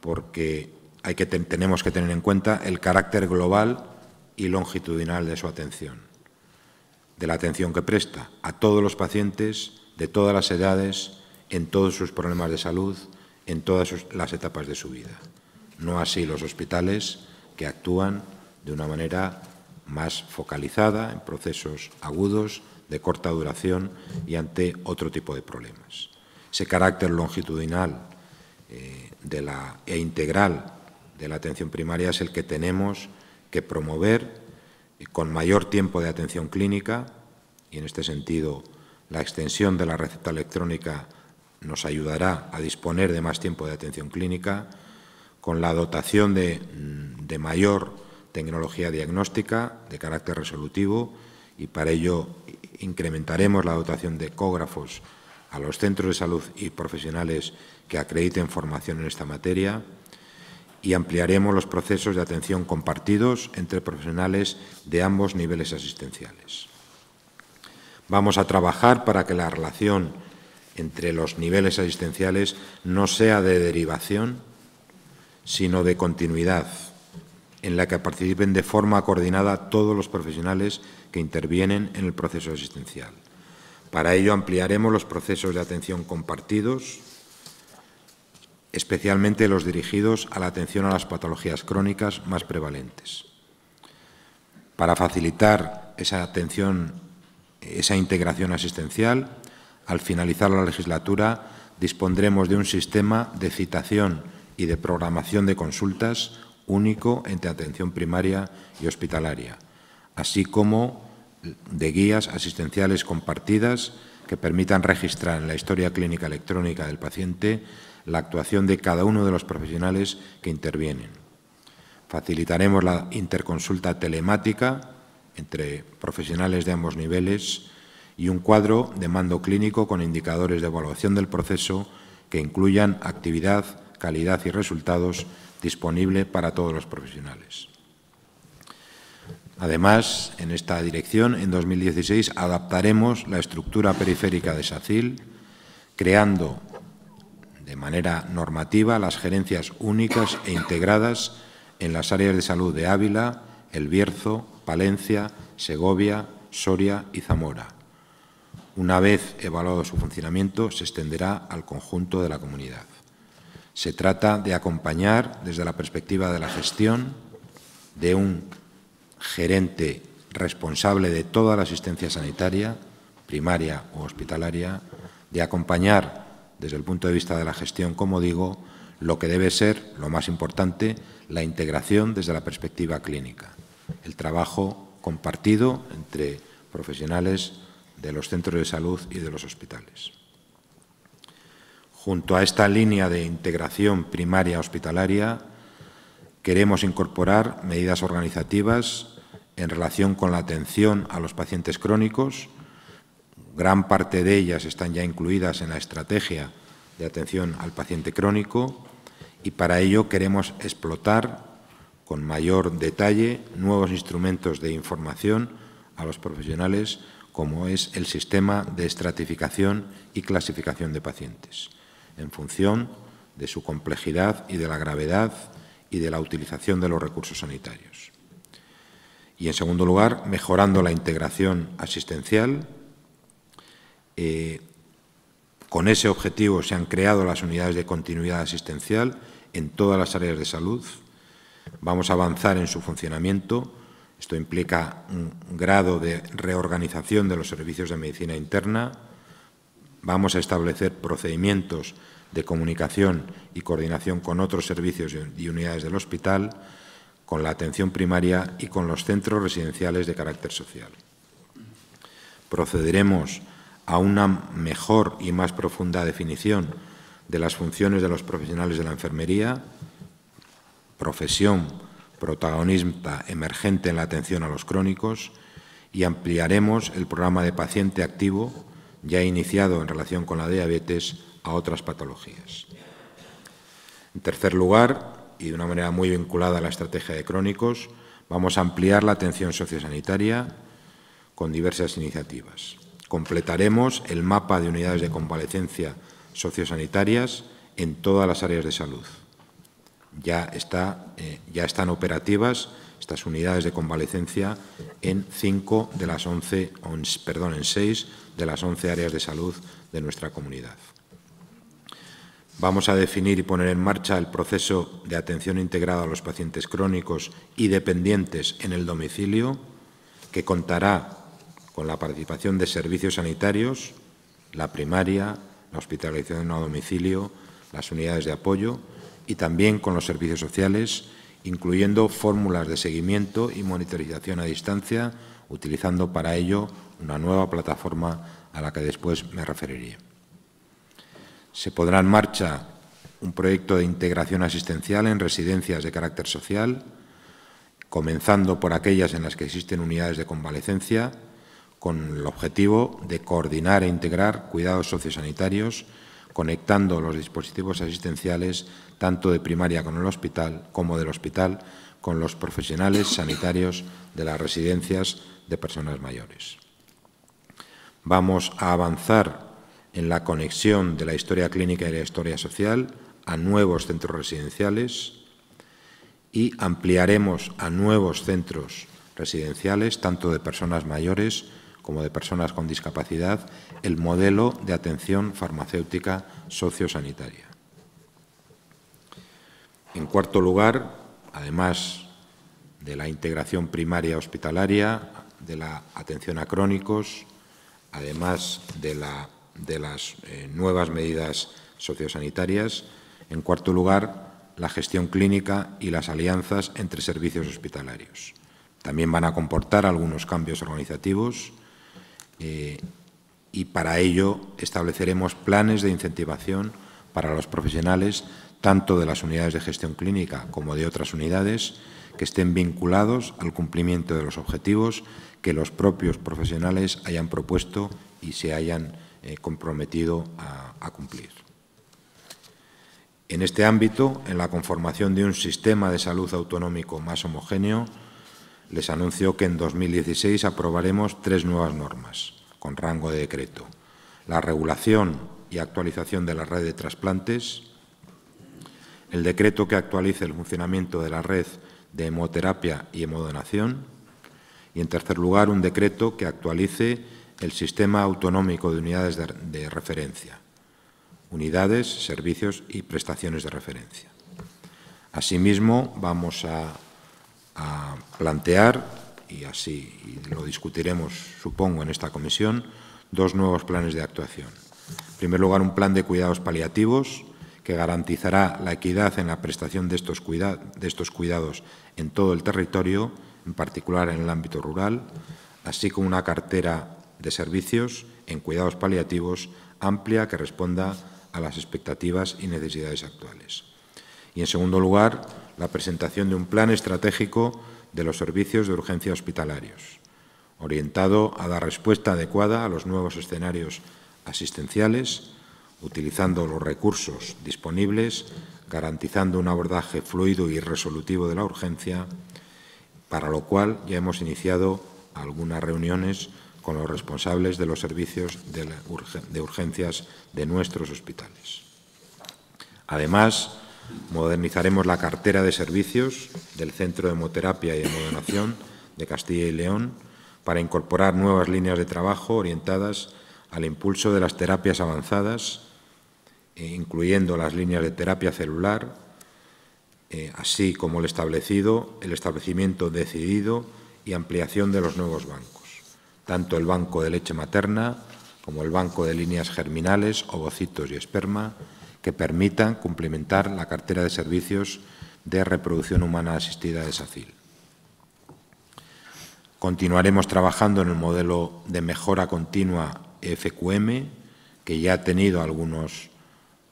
porque hay que tenemos que tener en cuenta el carácter global y longitudinal de su atención, de la atención que presta a todos los pacientes de todas las edades, en todos sus problemas de salud, en todas las etapas de su vida. No así los hospitales que actúan de una manera más focalizada en procesos agudos de corta duración y ante otro tipo de problemas. Ese carácter longitudinal eh, de la, e integral de la atención primaria es el que tenemos que promover con mayor tiempo de atención clínica y en este sentido la extensión de la receta electrónica nos ayudará a disponer de más tiempo de atención clínica, con la dotación de, mm, de mayor tecnología diagnóstica de carácter resolutivo y para ello incrementaremos la dotación de ecógrafos a los centros de salud y profesionales que acrediten formación en esta materia y ampliaremos los procesos de atención compartidos entre profesionales de ambos niveles asistenciales. Vamos a trabajar para que la relación entre los niveles asistenciales no sea de derivación, sino de continuidad en la que participen de forma coordinada todos los profesionales que intervienen en el proceso asistencial. Para ello ampliaremos los procesos de atención compartidos, especialmente los dirigidos a la atención a las patologías crónicas más prevalentes. Para facilitar esa atención, esa integración asistencial, al finalizar la legislatura dispondremos de un sistema de citación y de programación de consultas único entre atención primaria y hospitalaria, así como de guías asistenciales compartidas que permitan registrar en la historia clínica electrónica del paciente la actuación de cada uno de los profesionales que intervienen. Facilitaremos la interconsulta telemática entre profesionales de ambos niveles y un cuadro de mando clínico con indicadores de evaluación del proceso que incluyan actividad, calidad y resultados disponible para todos los profesionales. Además, en esta dirección, en 2016, adaptaremos la estructura periférica de SACIL, creando de manera normativa las gerencias únicas e integradas en las áreas de salud de Ávila, El Bierzo, Palencia, Segovia, Soria y Zamora. Una vez evaluado su funcionamiento, se extenderá al conjunto de la comunidad. Se trata de acompañar desde la perspectiva de la gestión de un gerente responsable de toda la asistencia sanitaria, primaria o hospitalaria, de acompañar desde el punto de vista de la gestión, como digo, lo que debe ser, lo más importante, la integración desde la perspectiva clínica, el trabajo compartido entre profesionales de los centros de salud y de los hospitales. Junto a esta línea de integración primaria hospitalaria, queremos incorporar medidas organizativas en relación con la atención a los pacientes crónicos. Gran parte de ellas están ya incluidas en la estrategia de atención al paciente crónico y para ello queremos explotar con mayor detalle nuevos instrumentos de información a los profesionales como es el sistema de estratificación y clasificación de pacientes en función de su complejidad y de la gravedad y de la utilización de los recursos sanitarios. Y en segundo lugar, mejorando la integración asistencial. Eh, con ese objetivo se han creado las unidades de continuidad asistencial en todas las áreas de salud. Vamos a avanzar en su funcionamiento. Esto implica un grado de reorganización de los servicios de medicina interna, Vamos a establecer procedimientos de comunicación y coordinación con otros servicios y unidades del hospital, con la atención primaria y con los centros residenciales de carácter social. Procederemos a una mejor y más profunda definición de las funciones de los profesionales de la enfermería, profesión protagonista emergente en la atención a los crónicos, y ampliaremos el programa de paciente activo ya iniciado en relación con la diabetes a otras patologías. En tercer lugar, y de una manera muy vinculada a la estrategia de crónicos, vamos a ampliar la atención sociosanitaria con diversas iniciativas. Completaremos el mapa de unidades de convalecencia sociosanitarias en todas las áreas de salud. Ya, eh, ya están operativas estas unidades de convalecencia en cinco de las 11, perdón, en 6 de las 11 áreas de salud de nuestra comunidad. Vamos a definir y poner en marcha el proceso de atención integrada a los pacientes crónicos y dependientes en el domicilio, que contará con la participación de servicios sanitarios, la primaria, la hospitalización a domicilio, las unidades de apoyo y también con los servicios sociales, incluyendo fórmulas de seguimiento y monitorización a distancia, utilizando para ello una nueva plataforma a la que después me referiré. Se pondrá en marcha un proyecto de integración asistencial en residencias de carácter social, comenzando por aquellas en las que existen unidades de convalecencia, con el objetivo de coordinar e integrar cuidados sociosanitarios, conectando los dispositivos asistenciales tanto de primaria con el hospital como del hospital con los profesionales sanitarios de las residencias de personas mayores vamos a avanzar en la conexión de la historia clínica y la historia social a nuevos centros residenciales y ampliaremos a nuevos centros residenciales, tanto de personas mayores como de personas con discapacidad, el modelo de atención farmacéutica sociosanitaria. En cuarto lugar, además de la integración primaria hospitalaria, de la atención a crónicos, además de, las eh, nuevas medidas sociosanitarias. En cuarto lugar, la gestión clínica y las alianzas entre servicios hospitalarios. También van a comportar algunos cambios organizativos eh, y para ello estableceremos planes de incentivación para los profesionales tanto de las unidades de gestión clínica como de otras unidades que estén vinculados al cumplimiento de los objetivos que los propios profesionales hayan propuesto y se hayan eh, comprometido a, a cumplir. En este ámbito, en la conformación de un sistema de salud autonómico más homogéneo, les anuncio que en 2016 aprobaremos tres nuevas normas con rango de decreto. La regulación y actualización de la red de trasplantes, el decreto que actualice el funcionamiento de la red de hemoterapia y hemodonación. Y, en tercer lugar, un decreto que actualice el sistema autonómico de unidades de, referencia, unidades, servicios y prestaciones de referencia. Asimismo, vamos a, plantear, y así lo discutiremos, supongo, en esta comisión, dos nuevos planes de actuación. En primer lugar, un plan de cuidados paliativos que garantizará la equidad en la prestación de estos cuidados en todo el territorio, en particular en el ámbito rural, así como una cartera de servicios en cuidados paliativos amplia que responda a las expectativas y necesidades actuales. Y, en segundo lugar, la presentación de un plan estratégico de los servicios de urgencia hospitalarios, orientado a dar respuesta adecuada a los nuevos escenarios asistenciales, utilizando los recursos disponibles garantizando un abordaje fluido y resolutivo de la urgencia, para lo cual ya hemos iniciado algunas reuniones con los responsables de los servicios de, urgencias de nuestros hospitales. Además, modernizaremos la cartera de servicios del Centro de Hemoterapia y Hemodonación de Castilla y León para incorporar nuevas líneas de trabajo orientadas al impulso de las terapias avanzadas eh, incluyendo las líneas de terapia celular, eh, así como el establecido, el establecimiento decidido y ampliación de los nuevos bancos, tanto el banco de leche materna como el banco de líneas germinales, ovocitos y esperma, que permitan complementar la cartera de servicios de reproducción humana asistida de SACIL. Continuaremos trabajando en el modelo de mejora continua FQM, que ya ha tenido algunos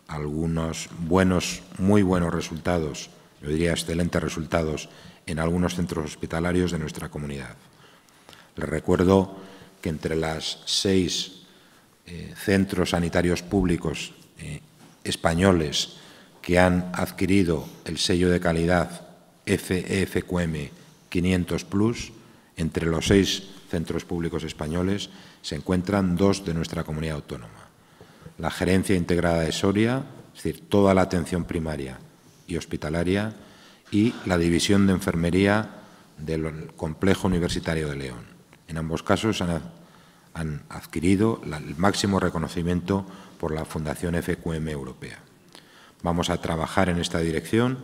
algunos buenos, muy buenos resultados, yo diría excelentes resultados, en algunos centros hospitalarios de nuestra comunidad. Les recuerdo que entre las seis eh, centros sanitarios públicos eh, españoles que han adquirido el sello de calidad FEFQM 500 Plus, entre los seis centros públicos españoles se encuentran dos de nuestra comunidad autónoma la gerencia integrada de Soria, es decir, toda la atención primaria y hospitalaria, y la división de enfermería del complejo universitario de León. En ambos casos han, adquirido el máximo reconocimiento por la Fundación FQM Europea. Vamos a trabajar en esta dirección,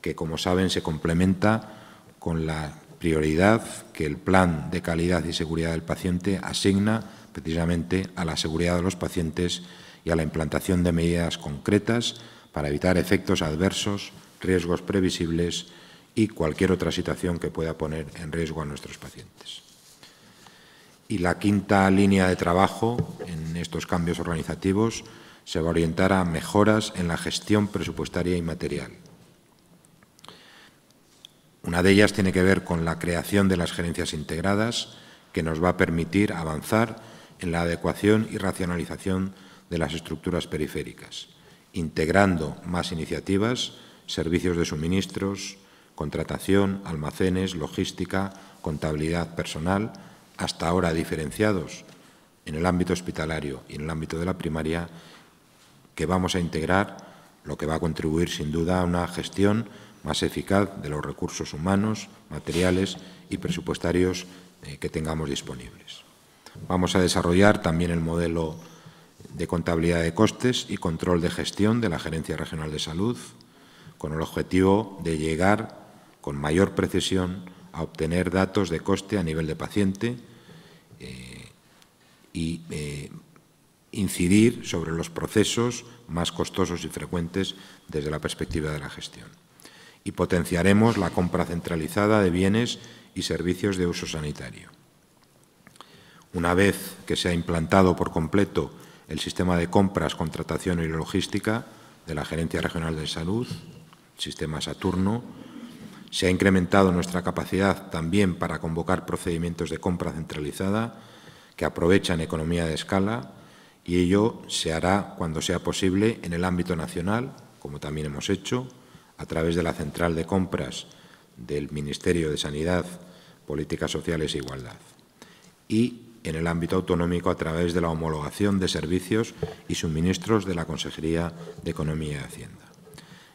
que como saben se complementa con la prioridad que el Plan de Calidad y Seguridad del Paciente asigna precisamente a la seguridad de los pacientes y a la implantación de medidas concretas para evitar efectos adversos, riesgos previsibles y cualquier otra situación que pueda poner en riesgo a nuestros pacientes. Y la quinta línea de trabajo en estos cambios organizativos se va a orientar a mejoras en la gestión presupuestaria y material. Una de ellas tiene que ver con la creación de las gerencias integradas, que nos va a permitir avanzar en la adecuación y racionalización de las estructuras periféricas, integrando más iniciativas, servicios de suministros, contratación, almacenes, logística, contabilidad personal, hasta ahora diferenciados en el ámbito hospitalario y en el ámbito de la primaria, que vamos a integrar, lo que va a contribuir sin duda a una gestión más eficaz de los recursos humanos, materiales y presupuestarios eh, que tengamos disponibles. Vamos a desarrollar también el modelo de contabilidad de costes y control de gestión de la Gerencia Regional de Salud, con el objetivo de llegar con mayor precisión a obtener datos de coste a nivel de paciente eh, y eh, incidir sobre los procesos más costosos y frecuentes desde la perspectiva de la gestión. Y potenciaremos la compra centralizada de bienes y servicios de uso sanitario. Una vez que se ha implantado por completo el sistema de compras, contratación y logística de la Gerencia Regional de Salud, sistema Saturno, se ha incrementado nuestra capacidad también para convocar procedimientos de compra centralizada que aprovechan economía de escala y ello se hará cuando sea posible en el ámbito nacional, como también hemos hecho, a través de la central de compras del Ministerio de Sanidad, Políticas Sociales e Igualdad. Y en el ámbito autonómico a través de la homologación de servicios y suministros de la Consejería de Economía y Hacienda.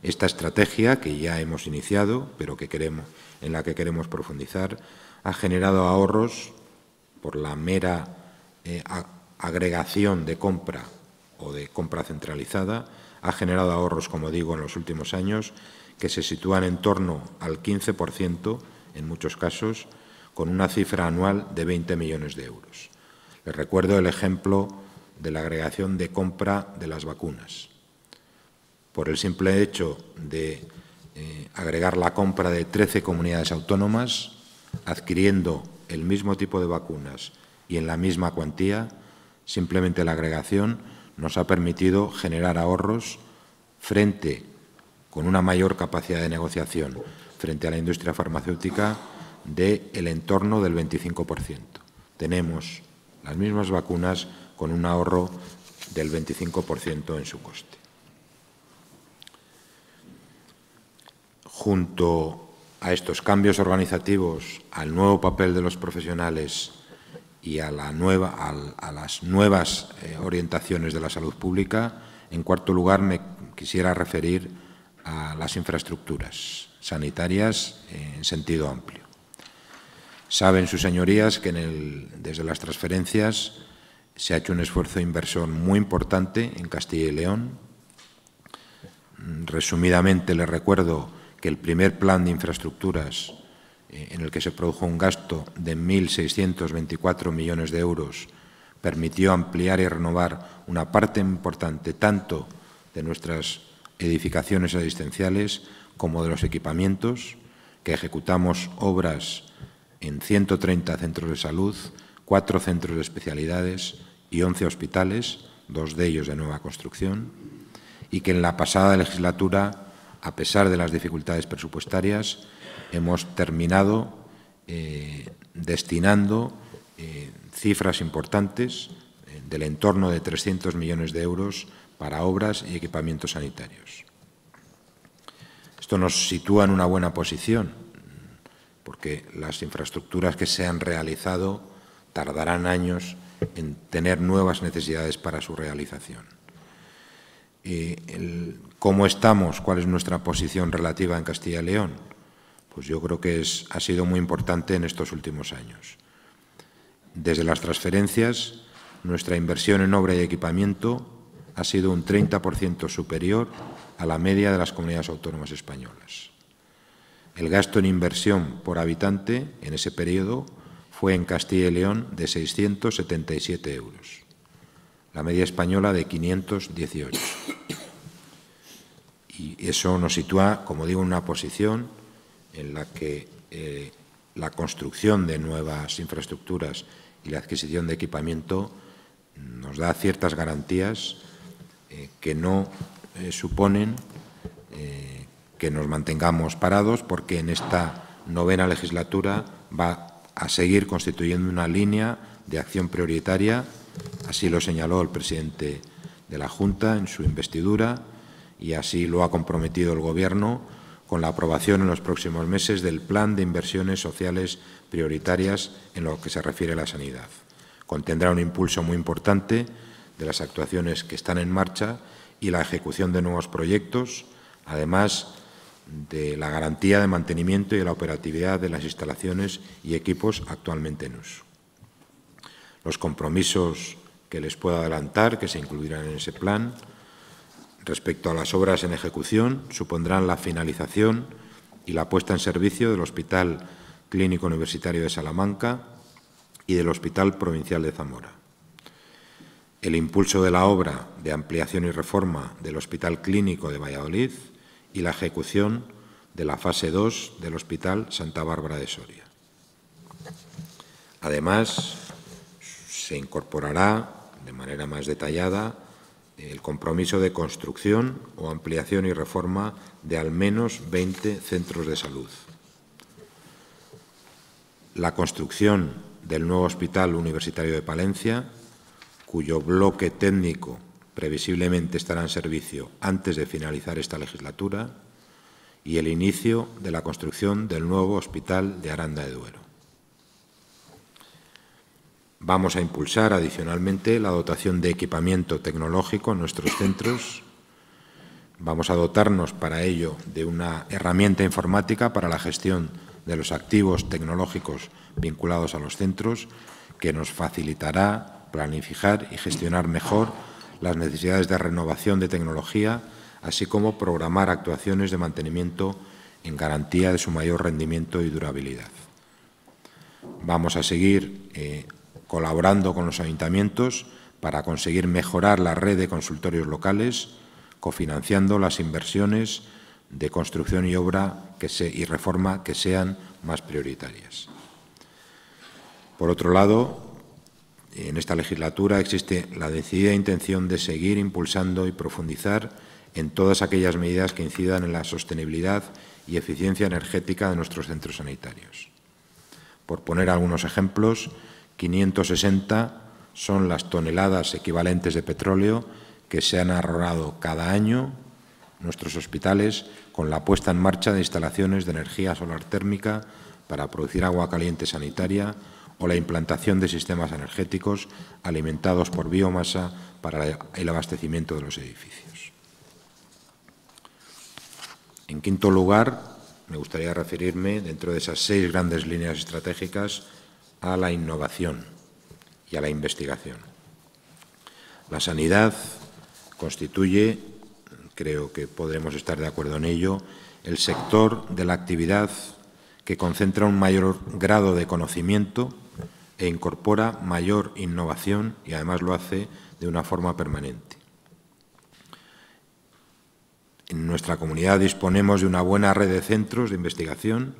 Esta estrategia que ya hemos iniciado, pero que queremos, en la que queremos profundizar, ha generado ahorros por la mera eh, agregación de compra o de compra centralizada, ha generado ahorros, como digo, en los últimos años, que se sitúan en torno al 15% en muchos casos, con una cifra anual de 20 millones de euros. Les recuerdo el ejemplo de la agregación de compra de las vacunas. Por el simple hecho de eh, agregar la compra de 13 comunidades autónomas, adquiriendo el mismo tipo de vacunas y en la misma cuantía, simplemente la agregación nos ha permitido generar ahorros frente, con una mayor capacidad de negociación frente a la industria farmacéutica, del el entorno del 25%. Tenemos las mismas vacunas con un ahorro del 25% en su coste. Junto a estos cambios organizativos, al nuevo papel de los profesionales y a, las nuevas eh, orientaciones de la salud pública, en cuarto lugar me quisiera referir a las infraestructuras sanitarias eh, en sentido amplio. Saben sus señorías que desde las transferencias se ha hecho un esfuerzo de inversión muy importante en Castilla y León. Resumidamente les recuerdo que el primer plan de infraestructuras eh, en el que se produjo un gasto de 1.624 millones de euros permitió ampliar y renovar una parte importante tanto de nuestras edificaciones asistenciales como de los equipamientos, que ejecutamos obras en 130 centros de salud, cuatro centros de especialidades y 11 hospitales, dos de ellos de nueva construcción, y que en la pasada legislatura, a pesar de las dificultades presupuestarias, hemos terminado eh, destinando eh, cifras importantes eh, del entorno de 300 millones de euros para obras y equipamientos sanitarios. Esto nos sitúa en una buena posición porque las infraestructuras que se han realizado tardarán años en tener nuevas necesidades para su realización. ¿Cómo estamos? ¿Cuál es nuestra posición relativa en Castilla y León? Pues yo creo que ha sido muy importante en estos últimos años. Desde las transferencias, nuestra inversión en obra y equipamiento ha sido un 30% superior a la media de las comunidades autónomas españolas. El gasto en inversión por habitante en ese periodo fue en Castilla y León de 677 euros, la media española de 518. Y eso nos sitúa, como digo, en una posición en la que eh, la construcción de nuevas infraestructuras y la adquisición de equipamiento nos da ciertas garantías eh, que no eh, suponen que nos mantengamos parados porque en esta novena legislatura va a seguir constituyendo una línea de acción prioritaria, así lo señaló el presidente de la Junta en su investidura y así lo ha comprometido el Gobierno con la aprobación en los próximos meses del Plan de Inversiones Sociales Prioritarias en lo que se refiere a la sanidad. Contendrá un impulso muy importante de las actuaciones que están en marcha y la ejecución de nuevos proyectos, además de la garantía de mantenimiento y de la operatividad de las instalaciones y equipos actualmente en uso. Los compromisos que les puedo adelantar, que se incluirán en ese plan, respecto a las obras en ejecución, supondrán la finalización y la puesta en servicio del Hospital Clínico Universitario de Salamanca y del Hospital Provincial de Zamora. El impulso de la obra de ampliación y reforma del Hospital Clínico de Valladolid, y la ejecución de la fase 2 del Hospital Santa Bárbara de Soria. Además, se incorporará de manera más detallada el compromiso de construcción o ampliación y reforma de al menos 20 centros de salud. La construcción del nuevo Hospital Universitario de Palencia, cuyo bloque técnico previsiblemente estará en servicio antes de finalizar esta legislatura y el inicio de la construcción del nuevo Hospital de Aranda de Duero. Vamos a impulsar adicionalmente la dotación de equipamiento tecnológico en nuestros centros. Vamos a dotarnos para ello de una herramienta informática para la gestión de los activos tecnológicos vinculados a los centros que nos facilitará planificar y gestionar mejor las necesidades de renovación de tecnología, así como programar actuaciones de mantenimiento en garantía de su mayor rendimiento y durabilidad. Vamos a seguir eh, colaborando con los ayuntamientos para conseguir mejorar la red de consultorios locales, cofinanciando las inversiones de construcción y obra que y reforma que sean más prioritarias. Por otro lado, en esta legislatura existe la decidida intención de seguir impulsando y profundizar en todas aquellas medidas que incidan en la sostenibilidad y eficiencia energética de nuestros centros sanitarios. Por poner algunos ejemplos, 560 son las toneladas equivalentes de petróleo que se han ahorrado cada año nuestros hospitales con la puesta en marcha de instalaciones de energía solar térmica para producir agua caliente sanitaria o la implantación de sistemas energéticos alimentados por biomasa para el abastecimiento de los edificios. En quinto lugar, me gustaría referirme, dentro de esas seis grandes líneas estratégicas, a la innovación y a la investigación. La sanidad constituye, creo que podremos estar de acuerdo en ello, el sector de la actividad que concentra un mayor grado de conocimiento e incorpora mayor innovación y además lo hace de una forma permanente. En nuestra comunidad disponemos de una buena red de centros de investigación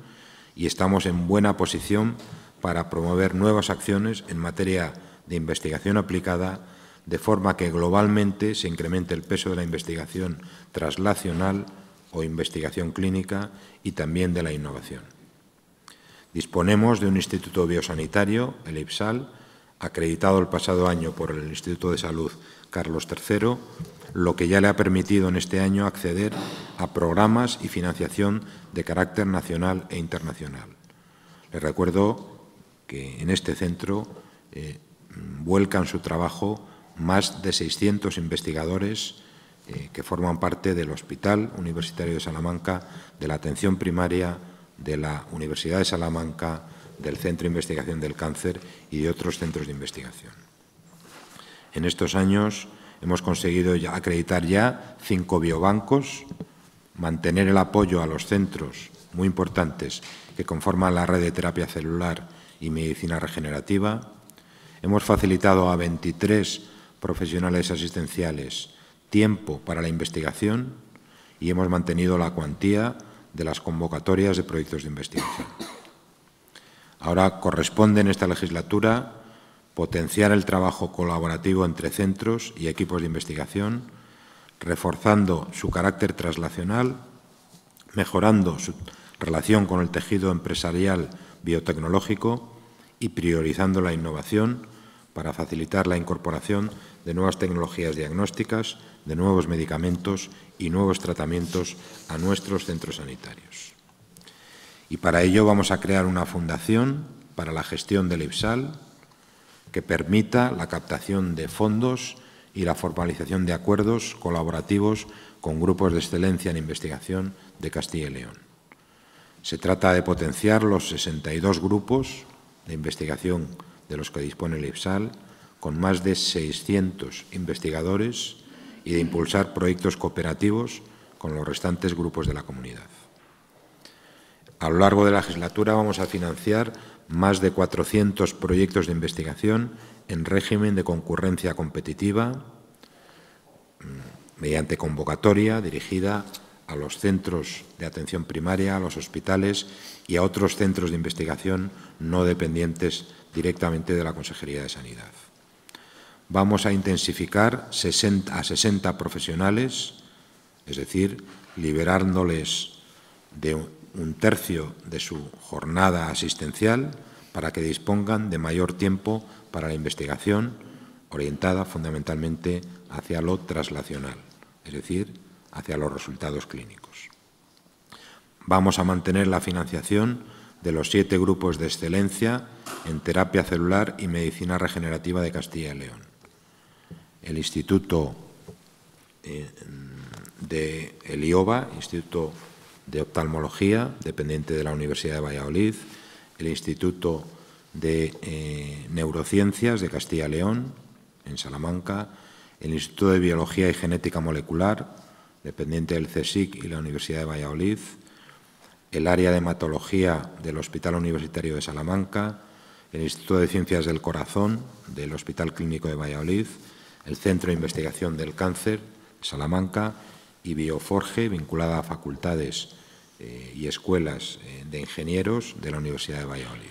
y estamos en buena posición para promover nuevas acciones en materia de investigación aplicada, de forma que globalmente se incremente el peso de la investigación traslacional o investigación clínica y también de la innovación. Disponemos de un instituto biosanitario, el IPSAL, acreditado el pasado año por el Instituto de Salud Carlos III, lo que ya le ha permitido en este año acceder a programas y financiación de carácter nacional e internacional. Les recuerdo que en este centro eh, vuelcan su trabajo más de 600 investigadores eh, que forman parte del Hospital Universitario de Salamanca, de la Atención Primaria, de la Universidad de Salamanca, del Centro de Investigación del Cáncer y de otros centros de investigación. En estos años hemos conseguido acreditar ya cinco biobancos, mantener el apoyo a los centros muy importantes que conforman la red de terapia celular y medicina regenerativa. Hemos facilitado a 23 profesionales asistenciales tiempo para la investigación y hemos mantenido la cuantía de las convocatorias de proyectos de investigación. Ahora corresponde en esta legislatura potenciar el trabajo colaborativo entre centros y equipos de investigación, reforzando su carácter traslacional, mejorando su relación con el tejido empresarial biotecnológico y priorizando la innovación para facilitar la incorporación de nuevas tecnologías diagnósticas, de nuevos medicamentos y nuevos tratamientos a nuestros centros sanitarios. Y para ello vamos a crear una fundación para la gestión del IPSAL que permita la captación de fondos y la formalización de acuerdos colaborativos con grupos de excelencia en investigación de Castilla y León. Se trata de potenciar los 62 grupos de investigación de los que dispone el IPSAL, con más de 600 investigadores y de impulsar proyectos cooperativos con los restantes grupos de la comunidad. A lo largo de la legislatura vamos a financiar más de 400 proyectos de investigación en régimen de concurrencia competitiva mm, mediante convocatoria dirigida a los centros de atención primaria, a los hospitales y a otros centros de investigación no dependientes directamente de la Consejería de Sanidad vamos a intensificar a 60 profesionales, es decir, liberándoles de un tercio de su jornada asistencial para que dispongan de mayor tiempo para la investigación orientada fundamentalmente hacia lo traslacional, es decir, hacia los resultados clínicos. Vamos a mantener la financiación de los siete grupos de excelencia en terapia celular y medicina regenerativa de Castilla y León el Instituto eh, de el Instituto de Oftalmología, dependiente de la Universidad de Valladolid, el Instituto de eh, Neurociencias de Castilla y León, en Salamanca, el Instituto de Biología y Genética Molecular, dependiente del CSIC y la Universidad de Valladolid, el área de hematología del Hospital Universitario de Salamanca, el Instituto de Ciencias del Corazón del Hospital Clínico de Valladolid, el Centro de Investigación del Cáncer, Salamanca, y Bioforge, vinculada a facultades eh, y escuelas eh, de ingenieros de la Universidad de Valladolid.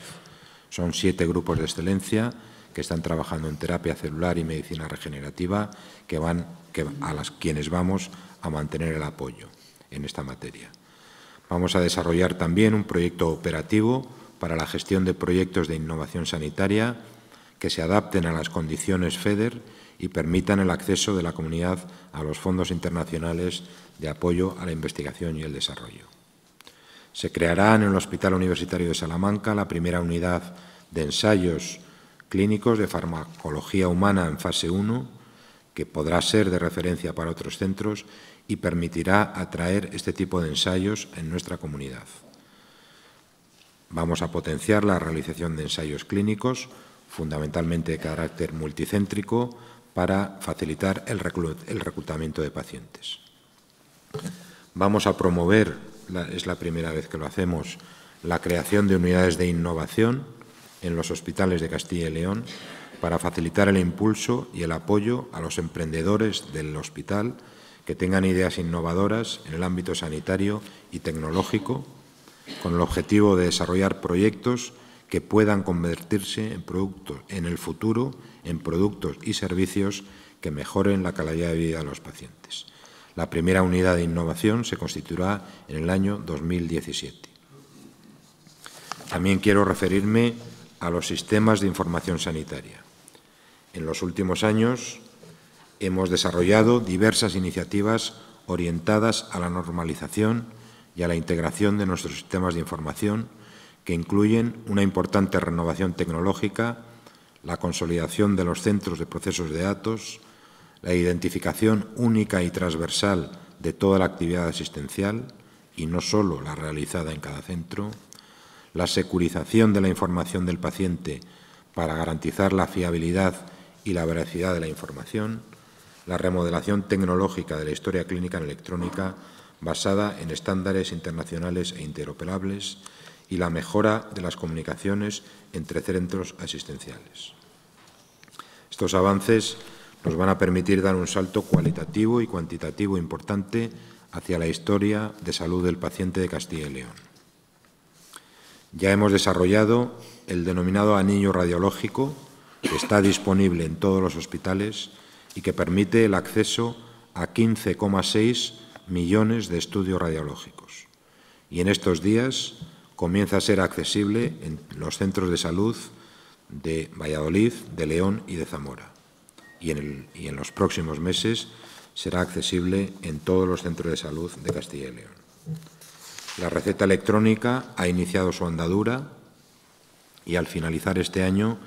Son siete grupos de excelencia que están trabajando en terapia celular y medicina regenerativa, que van, a las quienes vamos a mantener el apoyo en esta materia. Vamos a desarrollar también un proyecto operativo para la gestión de proyectos de innovación sanitaria que se adapten a las condiciones FEDER y permitan el acceso de la comunidad a los fondos internacionales de apoyo a la investigación y el desarrollo. Se creará en el Hospital Universitario de Salamanca la primera unidad de ensayos clínicos de farmacología humana en fase 1, que podrá ser de referencia para otros centros y permitirá atraer este tipo de ensayos en nuestra comunidad. Vamos a potenciar la realización de ensayos clínicos, fundamentalmente de carácter multicéntrico, para facilitar el, reclutamiento de pacientes. Vamos a promover, es la primera vez que lo hacemos, la creación de unidades de innovación en los hospitales de Castilla y León para facilitar el impulso y el apoyo a los emprendedores del hospital que tengan ideas innovadoras en el ámbito sanitario y tecnológico, con el objetivo de desarrollar proyectos que puedan convertirse en productos en el futuro en productos y servicios que mejoren la calidad de vida de los pacientes. La primera unidad de innovación se constituirá en el año 2017. También quiero referirme a los sistemas de información sanitaria. En los últimos años hemos desarrollado diversas iniciativas orientadas a la normalización y a la integración de nuestros sistemas de información, que incluyen una importante renovación tecnológica la consolidación de los centros de procesos de datos, la identificación única y transversal de toda la actividad asistencial y no solo la realizada en cada centro, la securización de la información del paciente para garantizar la fiabilidad y la veracidad de la información, la remodelación tecnológica de la historia clínica en electrónica basada en estándares internacionales e interoperables y la mejora de las comunicaciones entre centros asistenciales. Estos avances nos van a permitir dar un salto cualitativo y cuantitativo importante hacia la historia de salud del paciente de Castilla y León. Ya hemos desarrollado el denominado anillo radiológico, que está disponible en todos los hospitales y que permite el acceso a 15,6 millones de estudios radiológicos. Y en estos días comienza a ser accesible en los centros de salud de Valladolid, de León y de Zamora. Y en, los próximos meses será accesible en todos los centros de salud de Castilla y León. La receta electrónica ha iniciado su andadura y al finalizar este año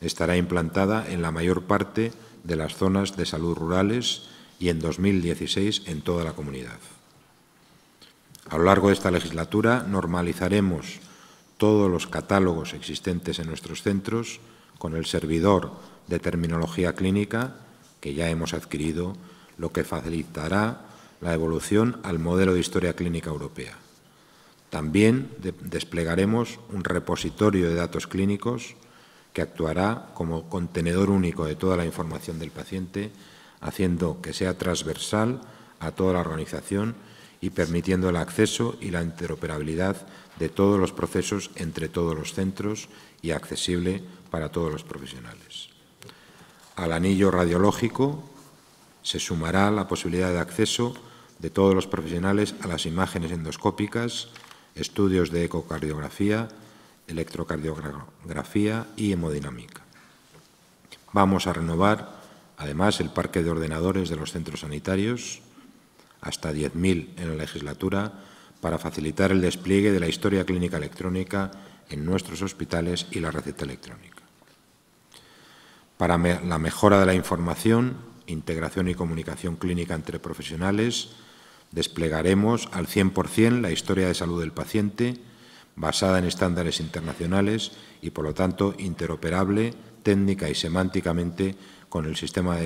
estará implantada en la mayor parte de las zonas de salud rurales y en 2016 en toda la comunidad. A lo largo de esta legislatura normalizaremos todos los catálogos existentes en nuestros centros con el servidor de terminología clínica que ya hemos adquirido, lo que facilitará la evolución al modelo de historia clínica europea. También desplegaremos un repositorio de datos clínicos que actuará como contenedor único de toda la información del paciente, haciendo que sea transversal a toda la organización y permitiendo el acceso y la interoperabilidad de todos los procesos entre todos los centros y accesible para todos los profesionales. Al anillo radiológico se sumará la posibilidad de acceso de todos los profesionales a las imágenes endoscópicas, estudios de ecocardiografía, electrocardiografía y hemodinámica. Vamos a renovar, además, el parque de ordenadores de los centros sanitarios, hasta 10.000 en la legislatura, para facilitar el despliegue de la historia clínica electrónica en nuestros hospitales y la receta electrónica. Para la mejora de la información, integración y comunicación clínica entre profesionales, desplegaremos al 100% la historia de salud del paciente, basada en estándares internacionales y, por lo tanto, interoperable técnica y semánticamente con el Sistema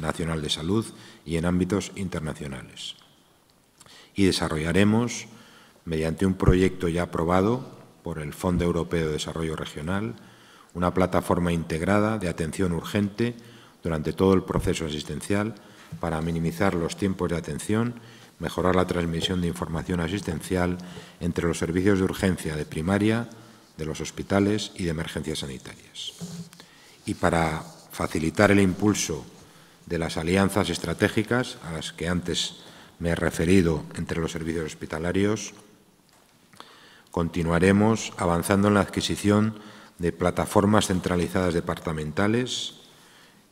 Nacional de Salud y en ámbitos internacionales y desarrollaremos, mediante un proyecto ya aprobado por el Fondo Europeo de Desarrollo Regional, una plataforma integrada de atención urgente durante todo el proceso asistencial para minimizar los tiempos de atención, mejorar la transmisión de información asistencial entre los servicios de urgencia de primaria, de los hospitales y de emergencias sanitarias. Y para facilitar el impulso de las alianzas estratégicas a las que antes me he referido entre los servicios hospitalarios, continuaremos avanzando en la adquisición de plataformas centralizadas departamentales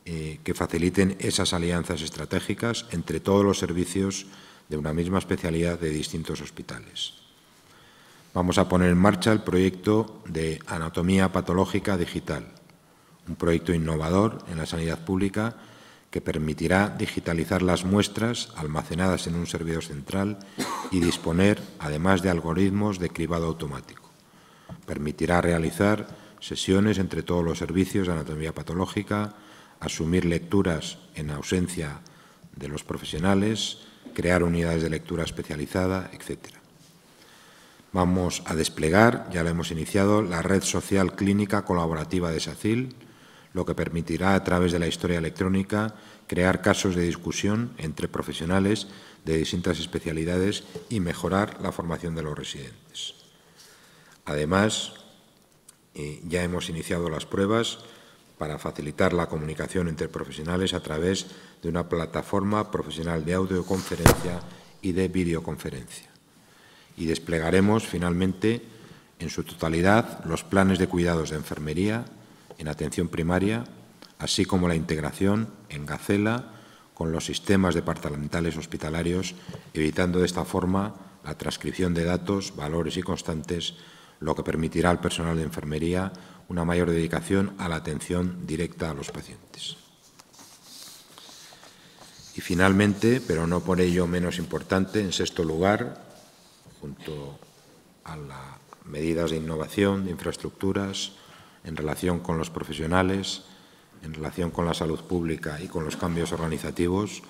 eh, que faciliten esas alianzas estratégicas entre todos los servicios de una misma especialidad de distintos hospitales. Vamos a poner en marcha el proyecto de anatomía patológica digital, un proyecto innovador en la sanidad pública que permitirá digitalizar las muestras almacenadas en un servidor central y disponer, además de algoritmos de cribado automático. Permitirá realizar sesiones entre todos los servicios de anatomía patológica, asumir lecturas en ausencia de los profesionales, crear unidades de lectura especializada, etc. Vamos a desplegar, ya lo hemos iniciado, la red social clínica colaborativa de SACIL, lo que permitirá a través de la historia electrónica crear casos de discusión entre profesionales de distintas especialidades y mejorar la formación de los residentes. Además, eh, ya hemos iniciado las pruebas para facilitar la comunicación entre profesionales a través de una plataforma profesional de audioconferencia y de videoconferencia. Y desplegaremos finalmente en su totalidad los planes de cuidados de enfermería, en atención primaria, así como la integración en Gacela con los sistemas departamentales hospitalarios, evitando de esta forma la transcripción de datos, valores y constantes, lo que permitirá al personal de enfermería una mayor dedicación a la atención directa a los pacientes. Y finalmente, pero no por ello menos importante, en sexto lugar, junto a las medidas de innovación, de infraestructuras, en relación con los profesionales, en relación con la salud pública y con los cambios organizativos,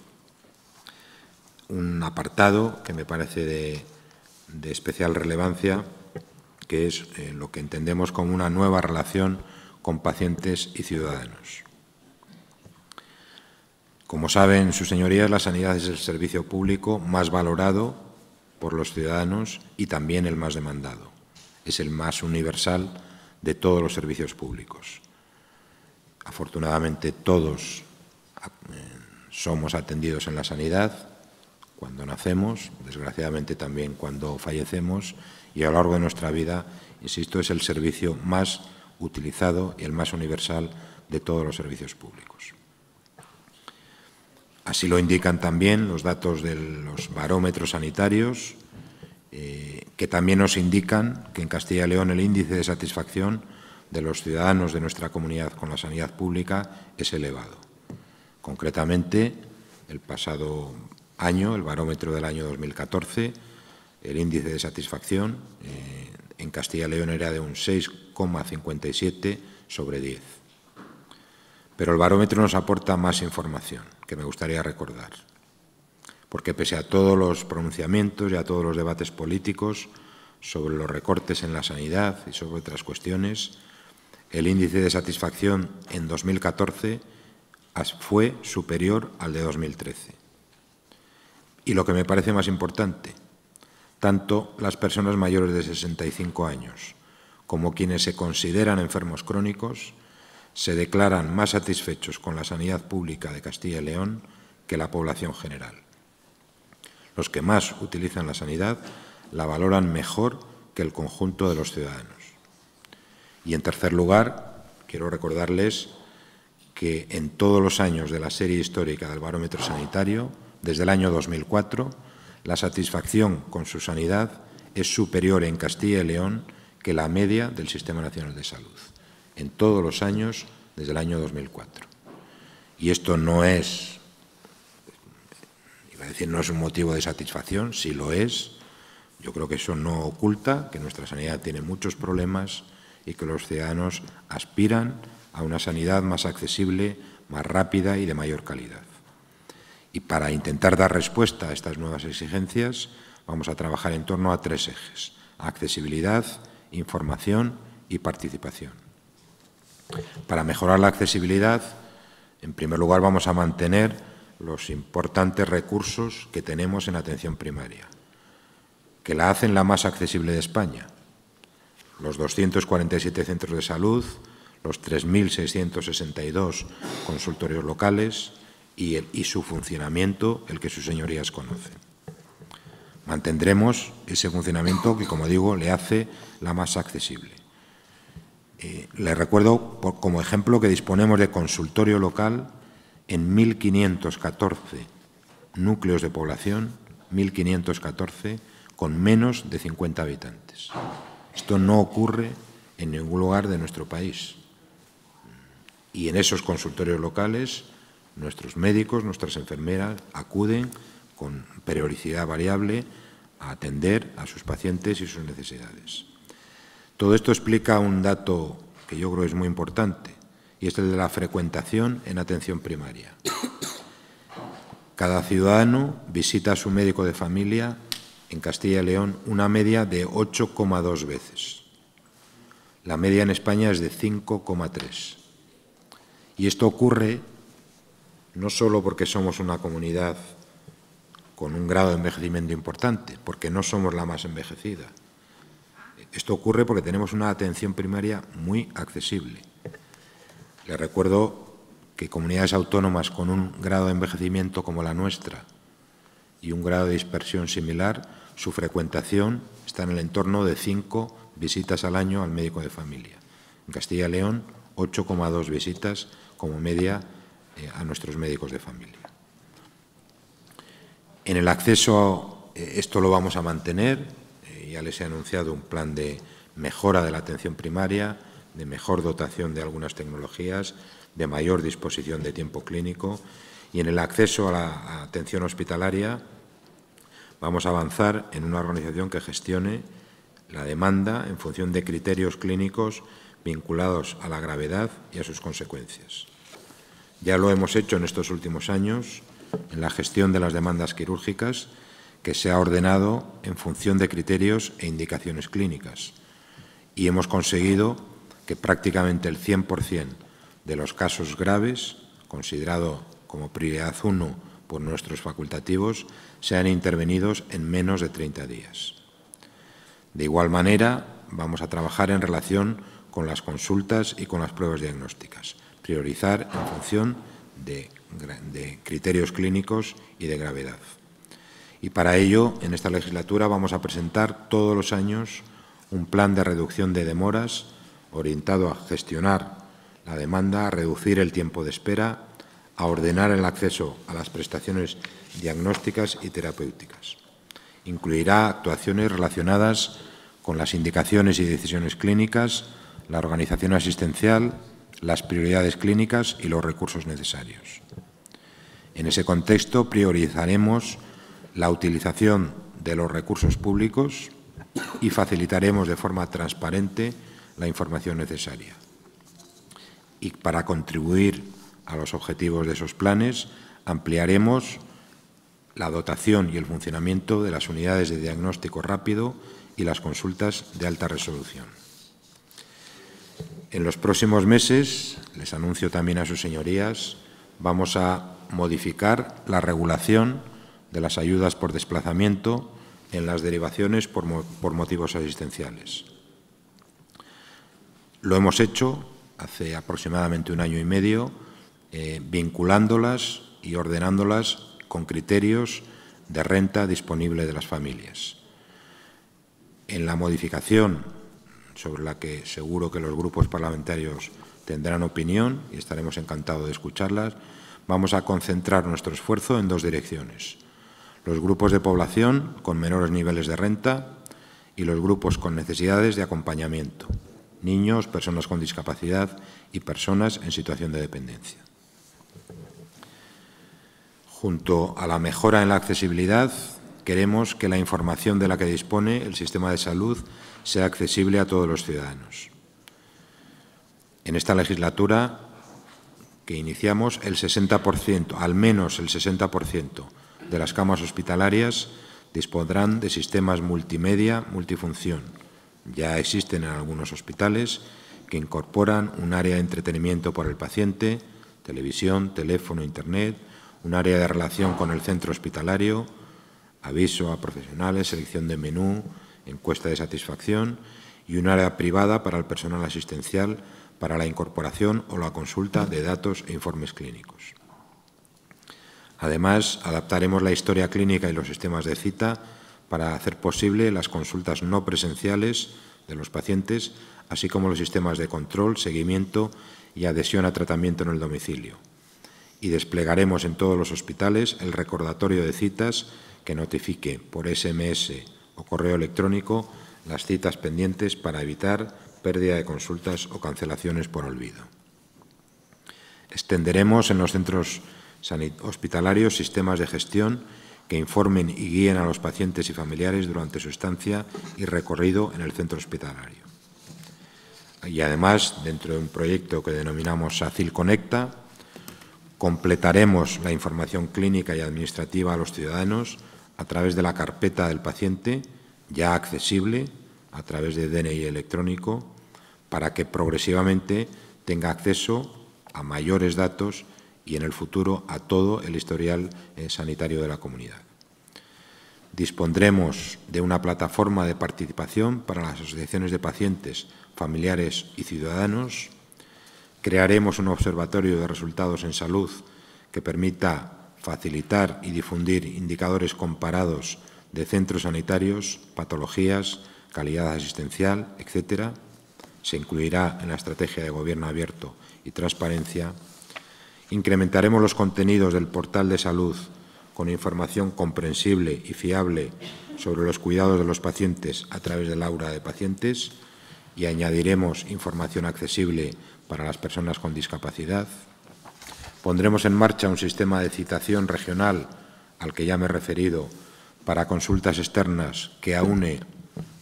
un apartado que me parece de, especial relevancia, que es eh, lo que entendemos como una nueva relación con pacientes y ciudadanos. Como saben sus señorías, la sanidad es el servicio público más valorado por los ciudadanos y también el más demandado. Es el más universal de todos los servicios públicos. Afortunadamente todos eh, somos atendidos en la sanidad cuando nacemos, desgraciadamente también cuando fallecemos y a lo largo de nuestra vida, insisto, es el servicio más utilizado y el más universal de todos los servicios públicos. Así lo indican también los datos de los barómetros sanitarios eh, que también nos indican que en Castilla y León el índice de satisfacción de los ciudadanos de nuestra comunidad con la sanidad pública es elevado. Concretamente, el pasado año, el barómetro del año 2014, el índice de satisfacción eh, en Castilla y León era de un 6,57 sobre 10. Pero el barómetro nos aporta más información que me gustaría recordar porque pese a todos los pronunciamientos y a todos los debates políticos sobre los recortes en la sanidad y sobre otras cuestiones, el índice de satisfacción en 2014 fue superior al de 2013. Y lo que me parece más importante, tanto las personas mayores de 65 años como quienes se consideran enfermos crónicos se declaran más satisfechos con la sanidad pública de Castilla y León que la población general los que más utilizan la sanidad, la valoran mejor que el conjunto de los ciudadanos. Y en tercer lugar, quiero recordarles que en todos los años de la serie histórica del barómetro sanitario, desde el año 2004, la satisfacción con su sanidad es superior en Castilla y León que la media del Sistema Nacional de Salud, en todos los años desde el año 2004. Y esto no es es decir, no es un motivo de satisfacción, si lo es, yo creo que eso no oculta que nuestra sanidad tiene muchos problemas y que los ciudadanos aspiran a una sanidad más accesible, más rápida y de mayor calidad. Y para intentar dar respuesta a estas nuevas exigencias, vamos a trabajar en torno a tres ejes, accesibilidad, información y participación. Para mejorar la accesibilidad, en primer lugar, vamos a mantener los importantes recursos que tenemos en atención primaria, que la hacen la más accesible de España. Los 247 centros de salud, los 3.662 consultorios locales y, y su funcionamiento, el que sus señorías conocen. Mantendremos ese funcionamiento que, como digo, le hace la más accesible. Eh, les recuerdo, como ejemplo, que disponemos de consultorio local en 1.514 núcleos de población, 1.514 con menos de 50 habitantes. Esto no ocurre en ningún lugar de nuestro país. Y en esos consultorios locales, nuestros médicos, nuestras enfermeras acuden con periodicidad variable a atender a sus pacientes y sus necesidades. Todo esto explica un dato que yo creo es muy importante y es el de la frecuentación en atención primaria. Cada ciudadano visita a su médico de familia en Castilla y León una media de 8,2 veces. La media en España es de 5,3. Y esto ocurre no solo porque somos una comunidad con un grado de envejecimiento importante, porque no somos la más envejecida. Esto ocurre porque tenemos una atención primaria muy accesible le recuerdo que comunidades autónomas con un grado de envejecimiento como la nuestra y un grado de dispersión similar, su frecuentación está en el entorno de cinco visitas al año al médico de familia. En Castilla y León, 8,2 visitas como media eh, a nuestros médicos de familia. En el acceso, eh, esto lo vamos a mantener, eh, ya les he anunciado un plan de mejora de la atención primaria, de mejor dotación de algunas tecnologías, de mayor disposición de tiempo clínico y en el acceso a la atención hospitalaria vamos a avanzar en una organización que gestione la demanda en función de criterios clínicos vinculados a la gravedad y a sus consecuencias. Ya lo hemos hecho en estos últimos años en la gestión de las demandas quirúrgicas que se ha ordenado en función de criterios e indicaciones clínicas y hemos conseguido que prácticamente el 100% de los casos graves, considerado como prioridad 1 por nuestros facultativos, sean intervenidos en menos de 30 días. De igual manera, vamos a trabajar en relación con las consultas y con las pruebas diagnósticas, priorizar en función de, de criterios clínicos y de gravedad. Y para ello, en esta legislatura vamos a presentar todos los años un plan de reducción de demoras orientado a gestionar la demanda, a reducir el tiempo de espera, a ordenar el acceso a las prestaciones diagnósticas y terapéuticas. Incluirá actuaciones relacionadas con las indicaciones y decisiones clínicas, la organización asistencial, las prioridades clínicas y los recursos necesarios. En ese contexto priorizaremos la utilización de los recursos públicos y facilitaremos de forma transparente la información necesaria. Y para contribuir a los objetivos de esos planes, ampliaremos la dotación y el funcionamiento de las unidades de diagnóstico rápido y las consultas de alta resolución. En los próximos meses, les anuncio también a sus señorías, vamos a modificar la regulación de las ayudas por desplazamiento en las derivaciones por, motivos asistenciales. Lo hemos hecho hace aproximadamente un año y medio, eh, vinculándolas y ordenándolas con criterios de renta disponible de las familias. En la modificación, sobre la que seguro que los grupos parlamentarios tendrán opinión y estaremos encantados de escucharlas, vamos a concentrar nuestro esfuerzo en dos direcciones. Los grupos de población con menores niveles de renta y los grupos con necesidades de acompañamiento niños, personas con discapacidad y personas en situación de dependencia. Junto a la mejora en la accesibilidad, queremos que la información de la que dispone el sistema de salud sea accesible a todos los ciudadanos. En esta legislatura que iniciamos, el 60%, al menos el 60% de las camas hospitalarias dispondrán de sistemas multimedia multifunción ya existen en algunos hospitales que incorporan un área de entretenimiento para el paciente, televisión, teléfono, internet, un área de relación con el centro hospitalario, aviso a profesionales, selección de menú, encuesta de satisfacción y un área privada para el personal asistencial para la incorporación o la consulta de datos e informes clínicos. Además, adaptaremos la historia clínica y los sistemas de cita para hacer posible las consultas no presenciales de los pacientes, así como los sistemas de control, seguimiento y adhesión a tratamiento en el domicilio. Y desplegaremos en todos los hospitales el recordatorio de citas que notifique por SMS o correo electrónico las citas pendientes para evitar pérdida de consultas o cancelaciones por olvido. Extenderemos en los centros hospitalarios sistemas de gestión que informen y guíen a los pacientes y familiares durante su estancia y recorrido en el centro hospitalario. Y además, dentro de un proyecto que denominamos SACIL Conecta, completaremos la información clínica y administrativa a los ciudadanos a través de la carpeta del paciente, ya accesible a través de DNI electrónico, para que progresivamente tenga acceso a mayores datos y en el futuro a todo el historial eh, sanitario de la comunidad. Dispondremos de una plataforma de participación para las asociaciones de pacientes, familiares y ciudadanos. Crearemos un observatorio de resultados en salud que permita facilitar y difundir indicadores comparados de centros sanitarios, patologías, calidad asistencial, etc. Se incluirá en la estrategia de gobierno abierto y transparencia Incrementaremos los contenidos del portal de salud con información comprensible y fiable sobre los cuidados de los pacientes a través del aura de pacientes y añadiremos información accesible para las personas con discapacidad. Pondremos en marcha un sistema de citación regional al que ya me he referido para consultas externas que aúne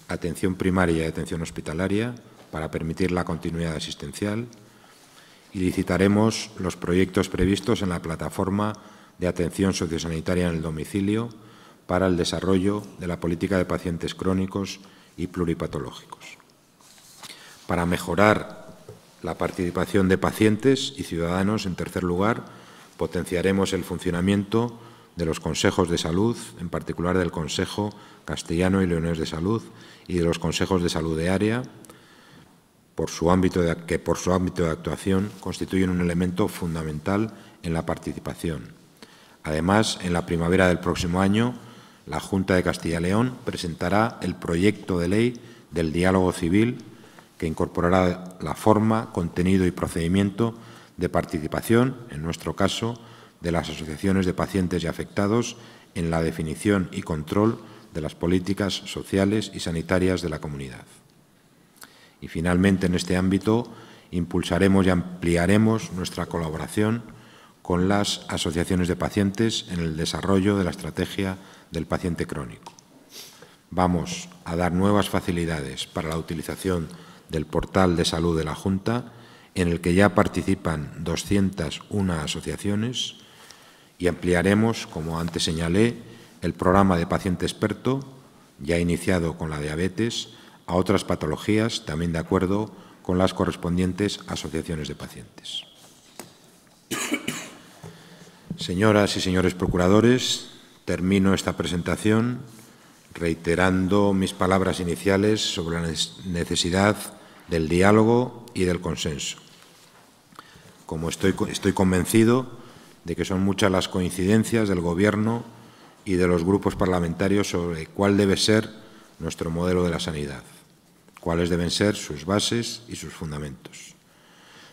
atención primaria y atención hospitalaria para permitir la continuidad asistencial y licitaremos los proyectos previstos en la plataforma de atención sociosanitaria en el domicilio para el desarrollo de la política de pacientes crónicos y pluripatológicos. Para mejorar la participación de pacientes y ciudadanos, en tercer lugar, potenciaremos el funcionamiento de los consejos de salud, en particular del Consejo Castellano y Leones de Salud y de los consejos de salud de área, por su ámbito de, que por su ámbito de actuación constituyen un elemento fundamental en la participación. Además, en la primavera del próximo año, la Junta de Castilla y León presentará el proyecto de ley del diálogo civil que incorporará la forma, contenido y procedimiento de participación, en nuestro caso, de las asociaciones de pacientes y afectados en la definición y control de las políticas sociales y sanitarias de la comunidad. Y finalmente, en este ámbito, impulsaremos y ampliaremos nuestra colaboración con las asociaciones de pacientes en el desarrollo de la estrategia del paciente crónico. Vamos a dar nuevas facilidades para la utilización del portal de salud de la Junta, en el que ya participan 201 asociaciones, y ampliaremos, como antes señalé, el programa de paciente experto, ya iniciado con la diabetes, a otras patologías, también de acuerdo con las correspondientes asociaciones de pacientes. Señoras y señores procuradores, termino esta presentación reiterando mis palabras iniciales sobre la necesidad del diálogo y del consenso. Como estoy, estoy convencido de que son muchas las coincidencias del Gobierno y de los grupos parlamentarios sobre cuál debe ser nuestro modelo de la sanidad, cuáles deben ser sus bases y sus fundamentos.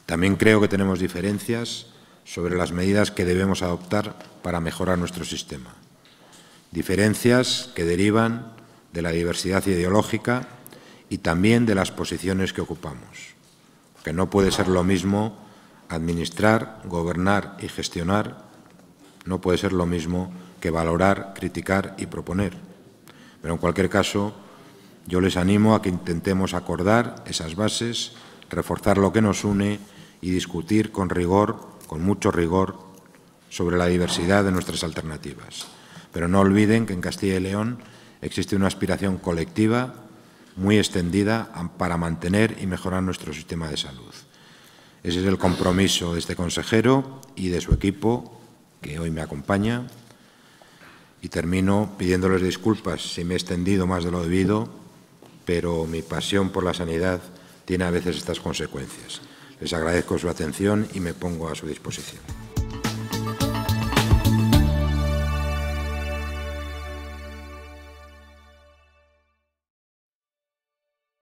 También creo que tenemos diferencias sobre las medidas que debemos adoptar para mejorar nuestro sistema. Diferencias que derivan de la diversidad ideológica y también de las posiciones que ocupamos. Que no puede ser lo mismo administrar, gobernar y gestionar, no puede ser lo mismo que valorar, criticar y proponer. Pero en cualquier caso, yo les animo a que intentemos acordar esas bases, reforzar lo que nos une y discutir con rigor, con mucho rigor, sobre la diversidad de nuestras alternativas. Pero no olviden que en Castilla y León existe una aspiración colectiva muy extendida para mantener y mejorar nuestro sistema de salud. Ese es el compromiso de este consejero y de su equipo, que hoy me acompaña, y termino pidiéndoles disculpas si me he extendido más de lo debido, pero mi pasión por la sanidad tiene a veces estas consecuencias. Les agradezco su atención y me pongo a su disposición.